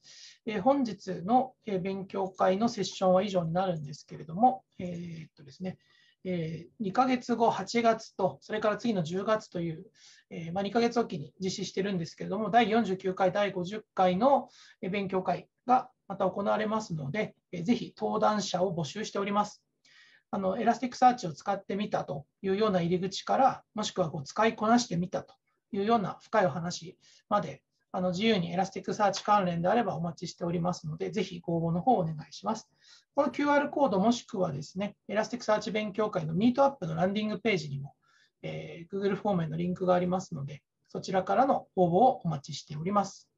えー、本日の、えー、勉強会のセッションは以上になるんですけれども、えっとですね、え2ヶ月後、8月と、それから次の10月という、えまあ、2ヶ月おきに実施しているんですけれども、第49回、第50回の勉強会がまた行われますので、えぜひ登壇者を募集しております。あのエラスティックサーチを使ってみたというような入り口から、もしくはこう使いこなしてみたというような深いお話まで、あの自由にエラスティックサーチ関連であればお待ちしておりますので、ぜひご応募の方をお願いします。この QR コードもしくはですね、エラスティックサーチ勉強会のミートアップのランディングページにも、えー、Google フォームへのリンクがありますので、そちらからの応募をお待ちしております。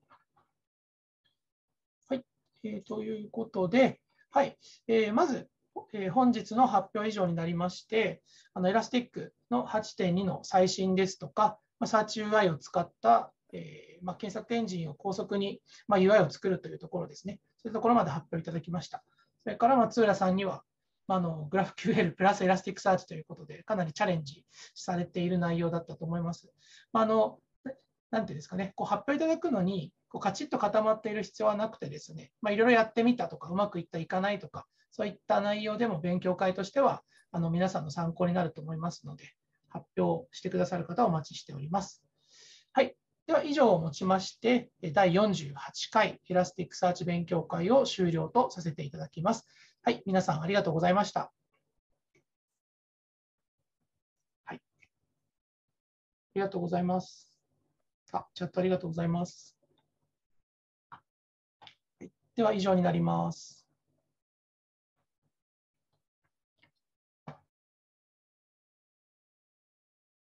はい。えー、ということで、はい。えー、まず、え本日の発表以上になりまして、あのエラスティックの8.2の最新ですとか、まあ、サーチ UI を使った、えー、まあ、検索エンジンを高速に、まあ、UI を作るというところですね。そういうところまで発表いただきました。それから松浦さんには、まあの、GraphQL プラスエラスティックサーチということで、かなりチャレンジされている内容だったと思います。まあのなんていうんですかね、こう発表いただくのに、こうカチッと固まっている必要はなくてですね、まいろいろやってみたとか、うまくいった、いかないとか、そういった内容でも勉強会としては、あの皆さんの参考になると思いますので、発表してくださる方をお待ちしております。はい。では、以上をもちまして、第48回エラスティックサーチ勉強会を終了とさせていただきます。はい。皆さんありがとうございました。はい。ありがとうございます。あ、チャットありがとうございます。では以上になります。